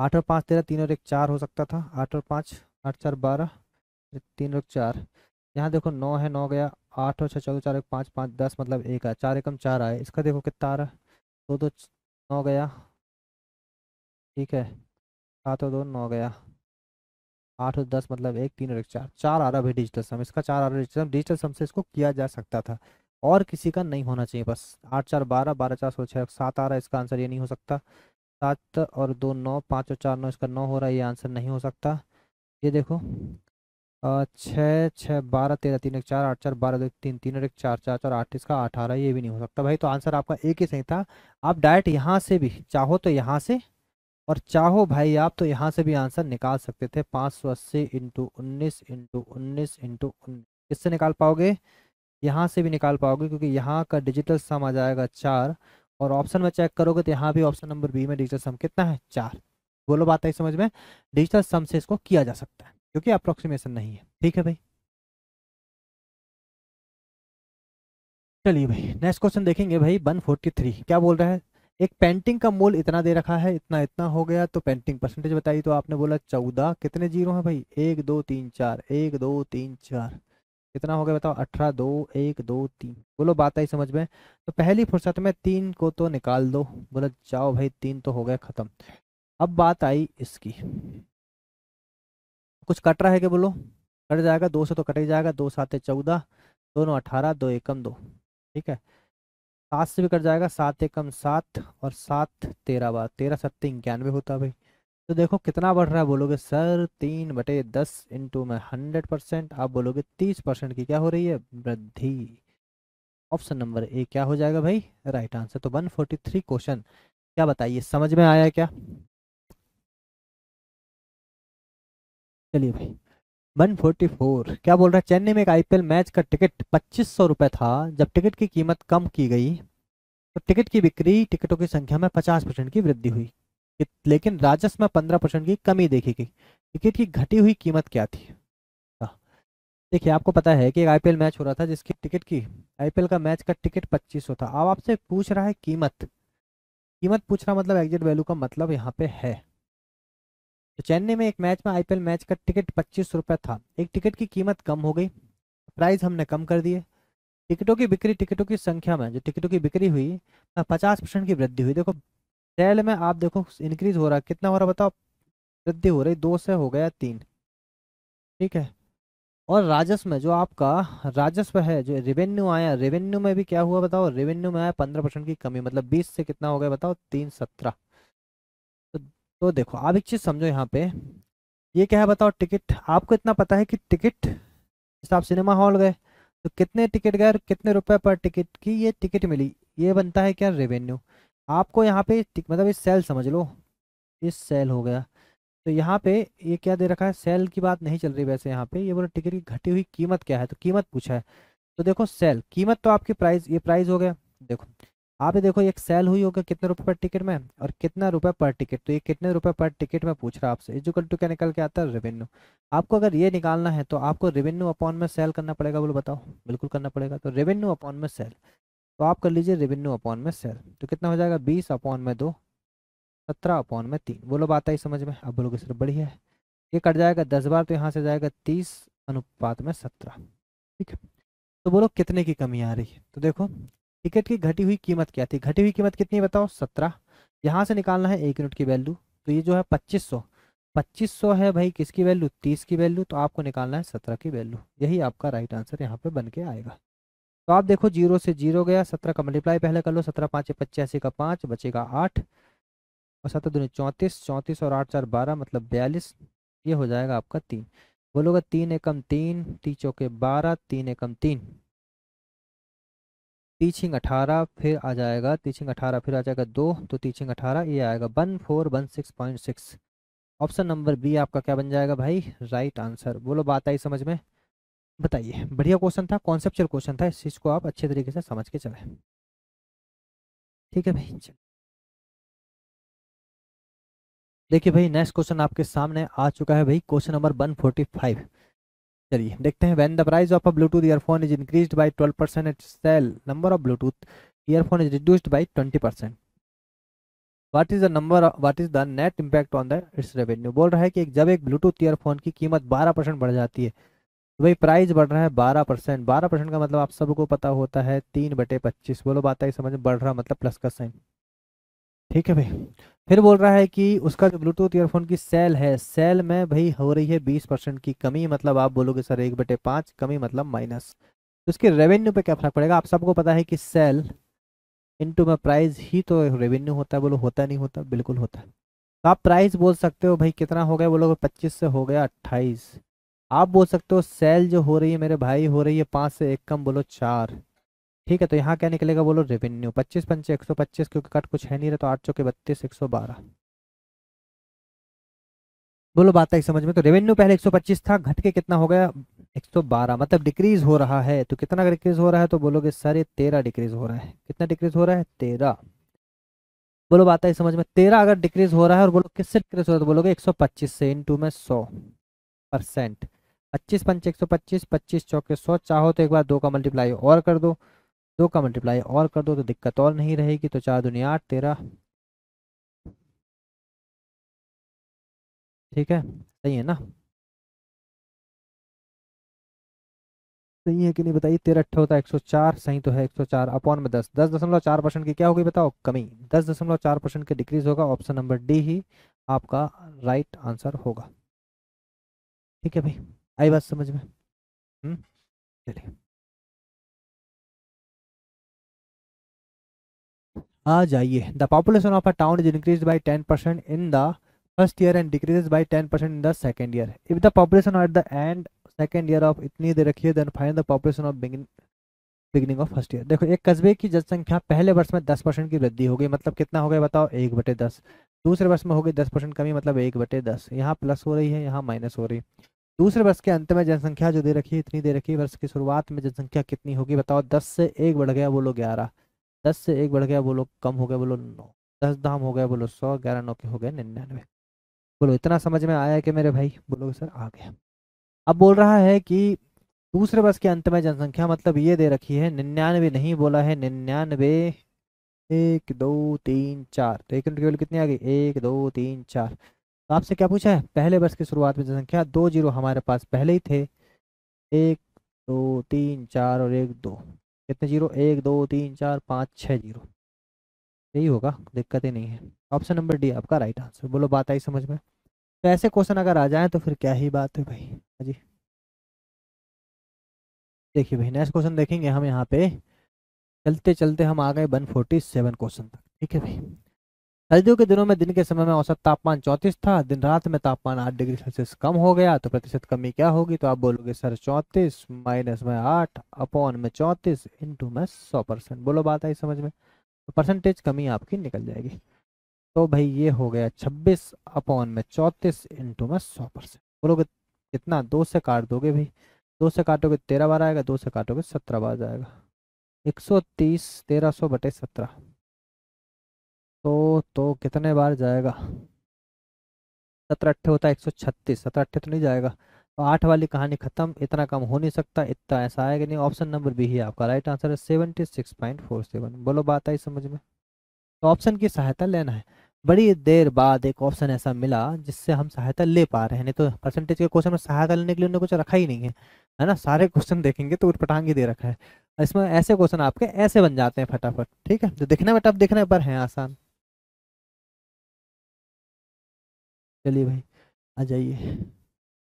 आठ और पाँच तेरह तीन और एक चार हो सकता था आठ और पाँच आठ चार बारह तीन और चार यहाँ देखो नौ है नौ गया आठ और छः चौदह चार एक पाँच पाँच दस मतलब एक आया चार एकम चार आए इसका देखो कितना आ रहा है दो दो नौ गया ठीक है सात और दो नौ गया आठ और दस मतलब एक तीन और एक चार चार आ रहा है डिजिटल सम इसका चार आ रहा डिजिटल डिजिटल सम से इसको किया जा सकता था और किसी का नहीं होना चाहिए बस आठ चार बारह बारह चार सौ छः सात आ रहा है इसका आंसर ये नहीं हो सकता सात और दो नौ पाँच और चार नौ इसका नौ हो रहा है ये आंसर नहीं हो सकता ये देखो छः छः बारह तेरह तीन एक चार आठ चार बारह दो तीन तीन और एक चार चार चार आठ इसका अठारह ये भी नहीं हो सकता भाई तो आंसर आपका एक ही सही था आप डायरेक्ट यहाँ से भी चाहो तो यहाँ से और चाहो भाई आप तो यहाँ से भी आंसर निकाल सकते थे पाँच सौ अस्सी इंटू उन्नीस इंटू उन्नीस इंटू उन्नीस किससे निकाल पाओगे यहाँ से भी निकाल पाओगे क्योंकि यहाँ का डिजिटल सम आ जाएगा चार और ऑप्शन में चेक करोगे तो यहाँ भी ऑप्शन नंबर बी में डिजिटल सम कितना है चार बोलो बात आई समझ में डिजिटल सम से इसको किया जा सकता है क्योंकि अप्रोक्सीमेशन नहीं है ठीक है भाई चलिए भाई नेक्स्ट क्वेश्चन देखेंगे भाई थ्री क्या बोल रहा है एक पेंटिंग का मोल इतना दे रखा है इतना इतना हो गया तो पेंटिंग परसेंटेज बताई तो आपने बोला चौदह कितने जीरो हैं भाई एक दो तीन चार एक दो तीन चार कितना हो गया बताओ अठारह दो एक दो तीन बोलो बात आई समझ में तो पहली फुर्सत में तीन को तो निकाल दो बोला जाओ भाई तीन तो हो गया ख़त्म अब बात आई इसकी कुछ कट रहा है क्या बोलो कट जाएगा दो से तो कट ही जाएगा दो सात चौदह दोनों अठारह दो एकम दो ठीक है सात से भी कट जाएगा सात एक कम सात और सात तेरह बार तेरह सत्तर तो इक्यानवे होता भाई तो देखो कितना बढ़ रहा है बोलोगे सर तीन बटे दस इंटू में हंड्रेड परसेंट आप बोलोगे तीस परसेंट की क्या हो रही है वृद्धि ऑप्शन नंबर ए क्या हो जाएगा भाई राइट आंसर तो वन फोर्टी थ्री क्वेश्चन क्या बताइए समझ में आया क्या चलिए भाई 144 क्या बोल रहा है चेन्नई में एक आईपीएल मैच का टिकट पच्चीस सौ रुपये था जब टिकट की कीमत कम की गई तो टिकट की बिक्री टिकटों की संख्या में 50 परसेंट की वृद्धि हुई लेकिन राजस्व में 15 परसेंट की कमी देखी गई टिकट की घटी हुई कीमत क्या थी हाँ। देखिए आपको पता है कि एक आईपीएल मैच हो रहा था जिसकी टिकट की आईपीएल का मैच का टिकट पच्चीस सौ था अब आपसे पूछ रहा है कीमत कीमत पूछ रहा मतलब एग्जिट वैल्यू का मतलब यहाँ पे है तो चेन्नई में एक मैच में आईपीएल मैच का टिकट पच्चीस रुपये था एक टिकट की कीमत कम हो गई प्राइस हमने कम कर दिए टिकटों की बिक्री टिकटों की संख्या में जो टिकटों की बिक्री हुई पचास परसेंट की वृद्धि हुई देखो सेल में आप देखो इंक्रीज हो रहा है कितना हो रहा बताओ वृद्धि हो रही दो से हो गया तीन ठीक है और राजस्व में जो आपका राजस्व है जो रेवेन्यू आया रेवेन्यू में भी क्या हुआ बताओ रेवेन्यू में आया पंद्रह परसेंट की कमी मतलब बीस से कितना हो गया बताओ तीन सत्रह तो देखो आप एक चीज़ समझो यहाँ पे ये क्या है बताओ टिकट आपको इतना पता है कि टिकट जैसे आप सिनेमा हॉल गए तो कितने टिकट गए कितने रुपए पर टिकट की ये टिकट मिली ये बनता है क्या रेवेन्यू आपको यहाँ पे मतलब इस सेल समझ लो इस सेल हो गया तो यहाँ पे ये क्या दे रखा है सेल की बात नहीं चल रही वैसे यहाँ पे ये बोला टिकट की घटी हुई कीमत क्या है तो कीमत पूछा है तो देखो सेल कीमत तो आपकी प्राइस ये प्राइस हो गया देखो आप ये देखो एक सेल हुई होगा कितने रुपए पर टिकट में और कितना रुपए पर टिकट तो ये कितने रुपए पर टिकट में पूछ रहा आपसे इजुकल टू क्या निकल के आता है रेवेन्यू आपको अगर ये निकालना है तो आपको रेवेन्यू अपॉन में सेल करना पड़ेगा बोलो बताओ बिल्कुल करना पड़ेगा तो रेवेन्यू अपॉन में सेल तो आप कर लीजिए रेवेन्यू अपॉन में सेल तो कितना हो जाएगा बीस अपॉन में दो सत्रह अपॉन में तीन बोलो बात आई समझ में अब बोलोगे सर बढ़िया है ये कट जाएगा दस बार तो यहाँ से जाएगा तीस अनुपात में सत्रह ठीक है तो बोलो कितने की कमी आ रही है तो देखो टिकट की घटी हुई कीमत क्या थी घटी हुई कीमत कितनी बताओ सत्रह यहाँ से निकालना है एक यूनिट की वैल्यू तो ये जो है पच्चीस सौ पच्चीस सौ है भाई किसकी वैल्यू तीस की वैल्यू तो आपको निकालना है सत्रह की वैल्यू यही आपका राइट आंसर यहाँ पे बन के आएगा तो आप देखो जीरो से जीरो गया सत्रह का मल्टीप्लाई पहले कर लो सत्रह पाँच पचासी का पाँच बचेगा आठ और सत्रह दूनी चौंतीस चौंतीस और आठ चार बारह मतलब बयालीस ये हो जाएगा आपका तीन बोलोगा तीन एकम तीन ती के बारह तीन एकम तीन टीचिंग अठारह फिर आ जाएगा टीचिंग अठारह फिर आ जाएगा दो तो टीचिंग अठारह ये आएगा one four one six point six option number B आपका क्या बन जाएगा भाई राइट आंसर बोलो बात आई समझ में बताइए बढ़िया क्वेश्चन था कॉन्सेप्चुअल क्वेश्चन था इस चीज़ को आप अच्छे तरीके से समझ के चले ठीक है भाई चल देखिए भाई नेक्स्ट क्वेश्चन आपके सामने आ चुका है भाई question number one forty five चलिए देखते हैं when the price of a Bluetooth earphone is increase by twelve percent at sale number of Bluetooth earphone is reduced by twenty percent what is the number what is the net impact on the its revenue बोल रहा है कि जब एक Bluetooth earphone की कीमत बारह percent बढ़ जाती है तो भाई प्राइस बढ़ रहा है बारह परसेंट बारह परसेंट का मतलब आप सबको पता होता है तीन बटे पच्चीस बोलो बात आई समझ में बढ़ रहा मतलब प्लस का साइन ठीक है भाई फिर बोल रहा है कि उसका जो ब्लूटूथ ईयरफोन की सेल है सेल में भाई हो रही है बीस परसेंट की कमी मतलब आप बोलोगे सर एक बटे पाँच कमी मतलब माइनस तो उसके रेवेन्यू पे क्या फर्क पड़ेगा आप सबको पता है कि सेल इनटू में प्राइस ही तो रेवेन्यू होता है बोलो होता नहीं होता बिल्कुल होता है तो आप प्राइस बोल सकते हो भाई कितना हो गया बोलोगे पच्चीस से हो गया अट्ठाईस आप बोल सकते हो सेल जो हो रही है मेरे भाई हो रही है पाँच से एक कम बोलो चार ठीक है तो यहाँ क्या निकलेगा बोलो रेवेन्यू पच्चीस पंचे एक सौ पच्चीस क्योंकि कट कुछ है नहीं रहा तो आठ सौ के बत्तीस एक सौ बारह बोलो बात आई समझ में तो रेवेन्यू पहले पच्चीस था घट के कितना हो गया बारह मतलब डिक्रीज हो रहा है तो कितना डिक्रीज हो रहा है तो बोलोगे सर ये तेरह डिक्रीज हो रहा है कितना डिक्रीज हो रहा है तेरह बोलो बात आई समझ में तेरह अगर डिक्रीज हो रहा है और बोलो किससे डिक्रीज हो रहा है तो बोलोगे एक सौ पच्चीस से इन टू में सौ परसेंट पच्चीस पंच एक सौ पच्चीस पच्चीस चौके सौ चाहो तो एक बार दो का मल्टीप्लाई और कर दो दो का मल्टीप्लाई और कर दो तो दिक्कत और नहीं रहेगी तो चार दुनिया आठ तेरह ठीक है सही है ना सही है कि नहीं बताइए तेरह अट्ठा होता है एक सौ चार सही तो है एक सौ चार अपॉन में दस दस दशमलव चार परसेंट की क्या होगी बताओ कमी दस दशमलव चार परसेंट का डिक्रीज होगा ऑप्शन नंबर डी ही आपका राइट आंसर होगा ठीक है भाई आई बात समझ में हम्म? चलिए आ जाइए the population of a town is increase by ten percent in the first year and decrease by ten percent in the second year if the population at the end second year of इतनी देर रखिए then find the population of beginning of first year देखो एक कस्बे की जनसंख्या पहले वर्ष में दस परसेंट की वृद्धि हो गई मतलब कितना हो गया बताओ एक बटे दस दूसरे वर्ष में हो गई दस परसेंट कमी मतलब एक बटे दस यहाँ प्लस हो रही है यहाँ माइनस हो रही है दूसरे वर्ष के अंत में जनसंख्या जो दे रखी है इतनी दे रखी है वर्ष की शुरुआत में जनसंख्या कितनी होगी बताओ दस से एक बढ़ गया बोलो ग्यारह दस से एक बढ़ गया बोलो कम हो गया बोलो नौ दस दाम हो गया बोलो सौ ग्यारह नौ के हो गए निन्यानवे बोलो इतना समझ में आया कि मेरे भाई बोलो सर आ गया अब बोल रहा है कि दूसरे बस के अंत में जनसंख्या मतलब ये दे रखी है निन्यानवे नहीं बोला है निन्यानवे एक दो तीन चार तो एक मिनट केवल कितनी आ गई एक दो तीन चार तो आपसे क्या पूछा है पहले बस की शुरुआत में जनसंख्या दो जीरो हमारे पास पहले ही थे एक दो तीन चार और एक दो कितने जीरो एक दो तीन चार पाँच छः जीरो यही होगा दिक्कत ही नहीं है ऑप्शन नंबर डी आपका राइट आंसर बोलो बात आई समझ में तो ऐसे क्वेश्चन अगर आ जाए तो फिर क्या ही बात है भाई हाँ जी देखिए भाई नेक्स्ट क्वेश्चन देखेंगे हम यहाँ पे चलते चलते हम आ गए सेवन क्वेश्चन तक ठीक है भाई सर्दियों के दिनों में दिन के समय में औसत तापमान चौंतीस था दिन रात में तापमान आठ डिग्री सेल्सियस कम हो गया तो प्रतिशत कमी क्या होगी तो आप बोलोगे सर चौंतीस माइनस में आठ अपॉन में चौंतीस इंटू में सौ परसेंट बोलो बात आई समझ में तो परसेंटेज कमी आपकी निकल जाएगी तो भाई ये हो गया छब्बीस अपॉन में चौंतीस इंटू में सौ परसेंट बोलोगे कितना दो से काट दोगे भाई दो से काटोगे तेरह बार आएगा दो से काटोगे सत्रह बार आएगा एक सौ तीस तेरह सौ बटे सत्रह तो तो कितने बार जाएगा सत्रह अट्ठे होता है एक सौ छत्तीस सत्रह अट्ठे तो नहीं जाएगा तो आठ वाली कहानी खत्म इतना कम हो नहीं सकता इतना ऐसा आएगा नहीं ऑप्शन नंबर बी ही आपका राइट आंसर है seventy six point four seven बोलो बात आई समझ में तो ऑप्शन की सहायता लेना है बड़ी देर बाद एक ऑप्शन ऐसा मिला जिससे हम सहायता ले पा रहे हैं नहीं तो परसेंटेज के क्वेश्चन में सहायता लेने के लिए उन्होंने कुछ रखा ही नहीं है है ना सारे क्वेश्चन देखेंगे तो उठपटांग ही दे रखा है इसमें ऐसे क्वेश्चन आपके ऐसे बन जाते हैं फटाफट ठीक है जो दिखने में टफ दिखने पर हैं आसान चलिए भाई आ जाइए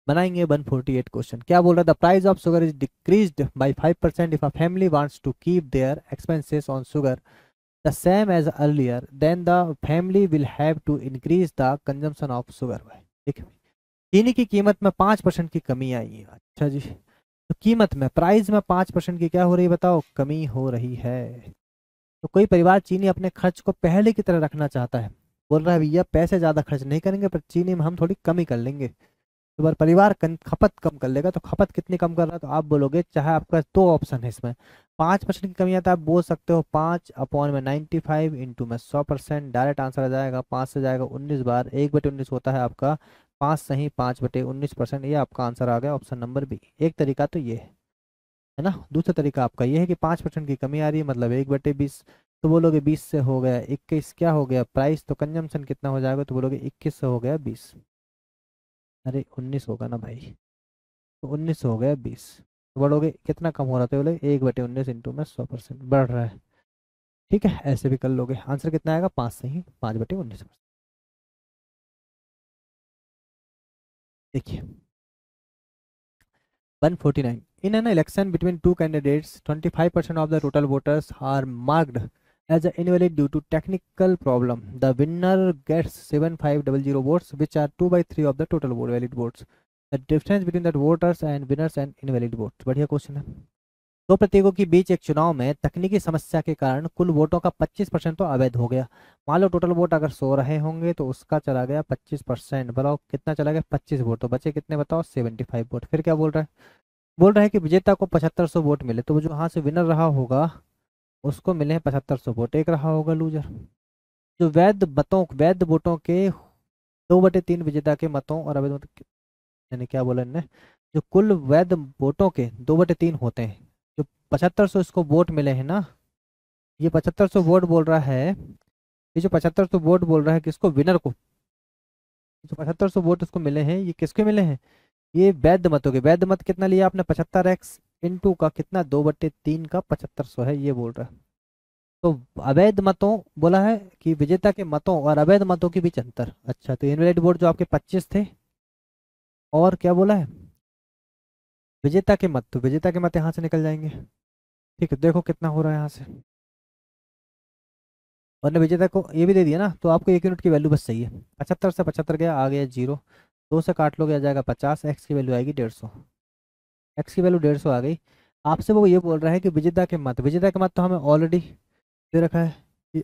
बनाएंगे 148 क्वेश्चन क्या बोल रहा है the price of sugar is decrease by 5 percent if a family wants to keep their expenses on sugar the same as earlier then the family will have to increase the consumption of sugar भाई ठीक है चीनी की कीमत में पाँच percent की कमी आई है अच्छा जी तो कीमत में प्राइस में पाँच परसेंट की क्या हो रही है बताओ कमी हो रही है तो कोई परिवार चीनी अपने खर्च को पहले की तरह रखना चाहता है बोल रहा है भैया पैसे ज़्यादा खर्च नहीं करेंगे पर चीनी में हम थोड़ी कमी कर लेंगे तो पर परिवार खपत कम कर लेगा तो खपत कितनी कम कर रहा है तो आप बोलोगे चाहे आपका दो ऑप्शन है इसमें पाँच परसेंट की कमी आता है आप बोल सकते हो पाँच अपॉन में नाइन्टी फाइव इंटू में सौ परसेंट डायरेक्ट आंसर आ जाएगा पाँच से जाएगा उन्नीस बार एक बटे उन्नीस होता है आपका पाँच सही पाँच बटे उन्नीस परसेंट ये आपका आंसर आ गया ऑप्शन नंबर बी एक तरीका तो ये है है ना दूसरा तरीका आपका ये है कि पाँच परसेंट की कमी आ रही है मतलब एक बटे बीस तो बोलोगे बीस से हो गया इक्कीस क्या हो गया प्राइस तो कंजम्पशन कितना हो जाएगा तो बोलोगे इक्कीस से हो गया बीस अरे उन्नीस होगा ना भाई तो उन्नीस हो गया बीस तो बोलोगे कितना कम हो रहा था तो बोले एक बटे उन्नीस इंटू में सौ परसेंट बढ़ रहा है ठीक है ऐसे भी कर लोगे आंसर कितना आएगा पाँच से ही पाँच बटे उन्नीस परसेंट देखिए 149 in an election between two candidates 25% of the total voters are marked as invalid due to technical problem. The winner gets 7500 votes, which are 2 by 3 of the total vote, valid votes. The difference between the voters and winners and invalid votes. बढ़िया question है दो प्रतीकों के बीच एक चुनाव में तकनीकी समस्या के कारण कुल वोटों का 25 परसेंट तो अवैध हो गया मान लो टोटल वोट अगर सो रहे होंगे तो उसका चला गया 25 परसेंट बताओ कितना चला गया 25 वोट तो बचे कितने बताओ 75 वोट फिर क्या बोल रहा है बोल रहा है कि विजेता को पचहत्तर वोट मिले तो जो वहाँ से विनर रहा होगा उसको मिले हैं पचहत्तर सौ वोट एक रहा होगा लूजर जो वैध मतों वैध वोटों के दो बटे तीन विजेता के मतों और अवैध यानी क्या बोला इन्हें जो कुल वैध वोटों के दो बटे तीन होते हैं जो पचहत्तर सौ इसको वोट मिले हैं ना ये पचहत्तर सौ वोट बोल रहा है ये जो पचहत्तर सौ वोट बोल रहा है किसको विनर को जो पचहत्तर सौ वोट उसको मिले हैं ये किसके मिले हैं ये वैध मतों के वैध मत कितना लिया आपने पचहत्तर एक्स इनटू का कितना दो बट्टे तीन का पचहत्तर सौ है ये बोल रहा है तो अवैध मतों बोला है कि विजेता के मतों और अवैध मतों के बीच अंतर अच्छा तो इनवेलिड वोट जो आपके पच्चीस थे और क्या बोला है विजेता के मत तो विजेता के मत यहाँ से निकल जाएंगे ठीक है देखो कितना हो रहा है यहाँ से और ने विजेता को ये भी दे दिया ना तो आपको एक यूनिट की वैल्यू बस चाहिए पचहत्तर से पचहत्तर गया आ गया जीरो दो से काट लोगे आ जाएगा पचास एक्स की वैल्यू आएगी डेढ़ सौ एक्स की वैल्यू डेढ़ सौ आ गई आपसे वो ये बोल रहा है कि विजेता के मत विजेता के मत तो हमें ऑलरेडी दे रखा है कि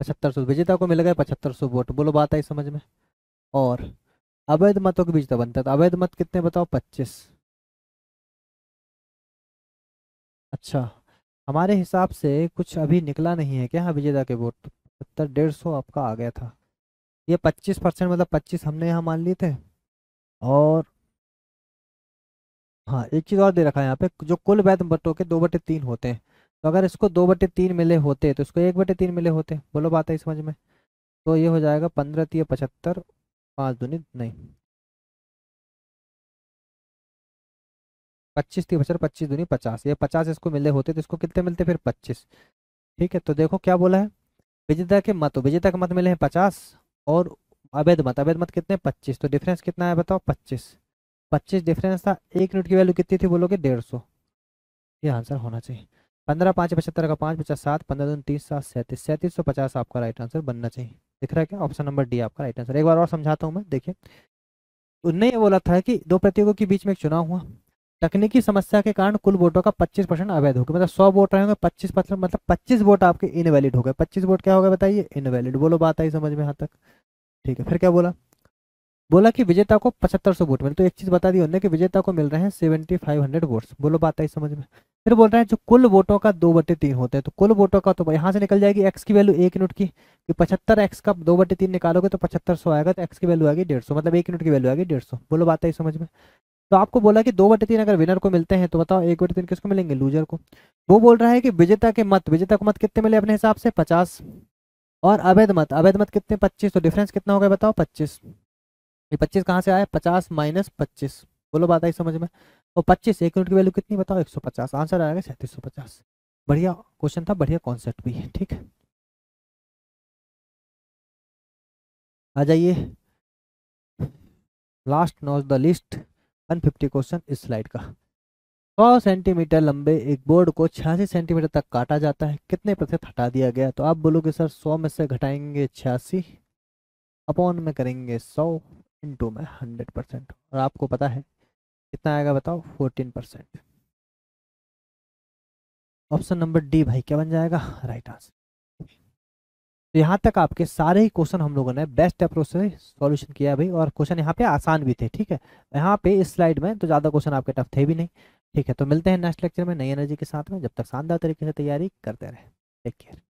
पचहत्तर सौ विजेता को मिल गए पचहत्तर सौ वोट बोलो बात आई समझ में और अवैध मतों के बीच तो बनता था तो अवैध मत कितने बताओ पच्चीस अच्छा हमारे हिसाब से कुछ अभी निकला नहीं है क्या हाँ विजेता के वोट पचहत्तर डेढ़ सौ आपका आ गया था ये पच्चीस परसेंट मतलब पच्चीस हमने यहाँ मान लिए थे और हाँ एक चीज़ और दे रखा है यहाँ पे जो कुल वैध बटों के दो बटे तीन होते हैं तो अगर इसको दो बटे तीन मिले होते तो इसको एक बटे तीन मिले होते बोलो बात है समझ में तो ये हो जाएगा पंद्रह तीय पचहत्तर पाँच दूनी नहीं पच्चीस तीय पचहत्तर पच्चीस दूनी पचास ये पचास इसको मिले होते तो इसको कितने मिलते फिर पच्चीस ठीक है तो देखो क्या बोला है विजेता के मत विजेता के मत मिले हैं पचास और अवैध मत अवैध मत कितने पच्चीस तो डिफरेंस कितना है बताओ पच्चीस पच्चीस डिफरेंस था एक यूनिट की वैल्यू कितनी थी बोलोगे डेढ़ सौ ये आंसर होना चाहिए पंद्रह पाँच पचहत्तर का पाँच पचास सात पंद्रह दिन तीस सात सैंतीस सैंतीस सौ पचास आपका राइट आंसर बनना चाहिए दिख रहा है क्या ऑप्शन नंबर डी आपका राइट आंसर एक बार और समझाता हूँ मैं देखिए उनने ये बोला था कि दो प्रतियोगों के बीच में एक चुनाव हुआ तकनीकी समस्या के कारण कुल वोटों का पच्चीस परसेंट अवैध हो गया मतलब सौ वोट रहे होंगे परसेंट मतलब पच्चीस वोट आपके इनवैलिड हो गए पच्चीस वोट क्या होगा बताइए इनवैलिड बोलो बात आई समझ में यहाँ तक ठीक है फिर क्या बोला बोला कि विजेता को पचहत्तर सौ वोट मिले तो एक चीज बता दी उन्होंने कि विजेता को मिल रहे हैं सेवेंटी फाइव हंड्रेड वोट बोलो बात आई समझ में फिर बोल रहे हैं जो कुल वोटों का दो बटे तीन होता है तो कुल वोटों का तो यहाँ से निकल जाएगी एक्स की वैल्यू एक यूनिट की पचहत्तर एक्स का दो बटे तीन निकालोगे तो पचहत्तर सौ आएगा तो एक्स की वैल्यू आएगी डेढ़ सौ मतलब एक यूनिट की वैल्यू आएगी डेढ़ सौ बोलो बात आई समझ में तो आपको बोला कि दो बटे तीन अगर विनर को मिलते हैं तो बताओ एक बटे तीन किसको मिलेंगे लूजर को वो बोल रहा है कि विजेता के मत विजेता को मत कितने मिले अपने हिसाब से पचास और अवैध मत अवैध मत कितने पच्चीस तो डिफरेंस कितना हो गया बताओ पच्चीस ये पच्चीस कहाँ से आया पचास माइनस पच्चीस बोलो बात आई समझ में और पच्चीस एक यूनिट की वैल्यू कितनी बताओ एक सौ पचास आंसर आएगा सैंतीस सौ पचास बढ़िया क्वेश्चन था बढ़िया कॉन्सेप्ट भी है ठीक है आ जाइए last knows the list 150 question इस स्लाइड का 100 सेंटीमीटर लंबे एक बोर्ड को छियासी सेंटीमीटर तक काटा जाता है कितने प्रतिशत हटा दिया गया तो आप बोलोगे सर 100 में से घटाएंगे छियासी अपॉन में करेंगे सौ इंटू में हंड्रेड परसेंट और आपको पता है कितना आएगा बताओ fourteen percent option number D भाई क्या बन जाएगा राइट आंसर तो यहाँ तक आपके सारे ही क्वेश्चन हम लोगों ने बेस्ट अप्रोच से सॉल्यूशन किया भाई और क्वेश्चन यहाँ पे आसान भी थे ठीक है यहाँ पे इस स्लाइड में तो ज़्यादा क्वेश्चन आपके टफ थे भी नहीं ठीक है तो मिलते हैं नेक्स्ट लेक्चर में नई एनर्जी के साथ में जब तक शानदार तरीके से तैयारी करते रहे टेक केयर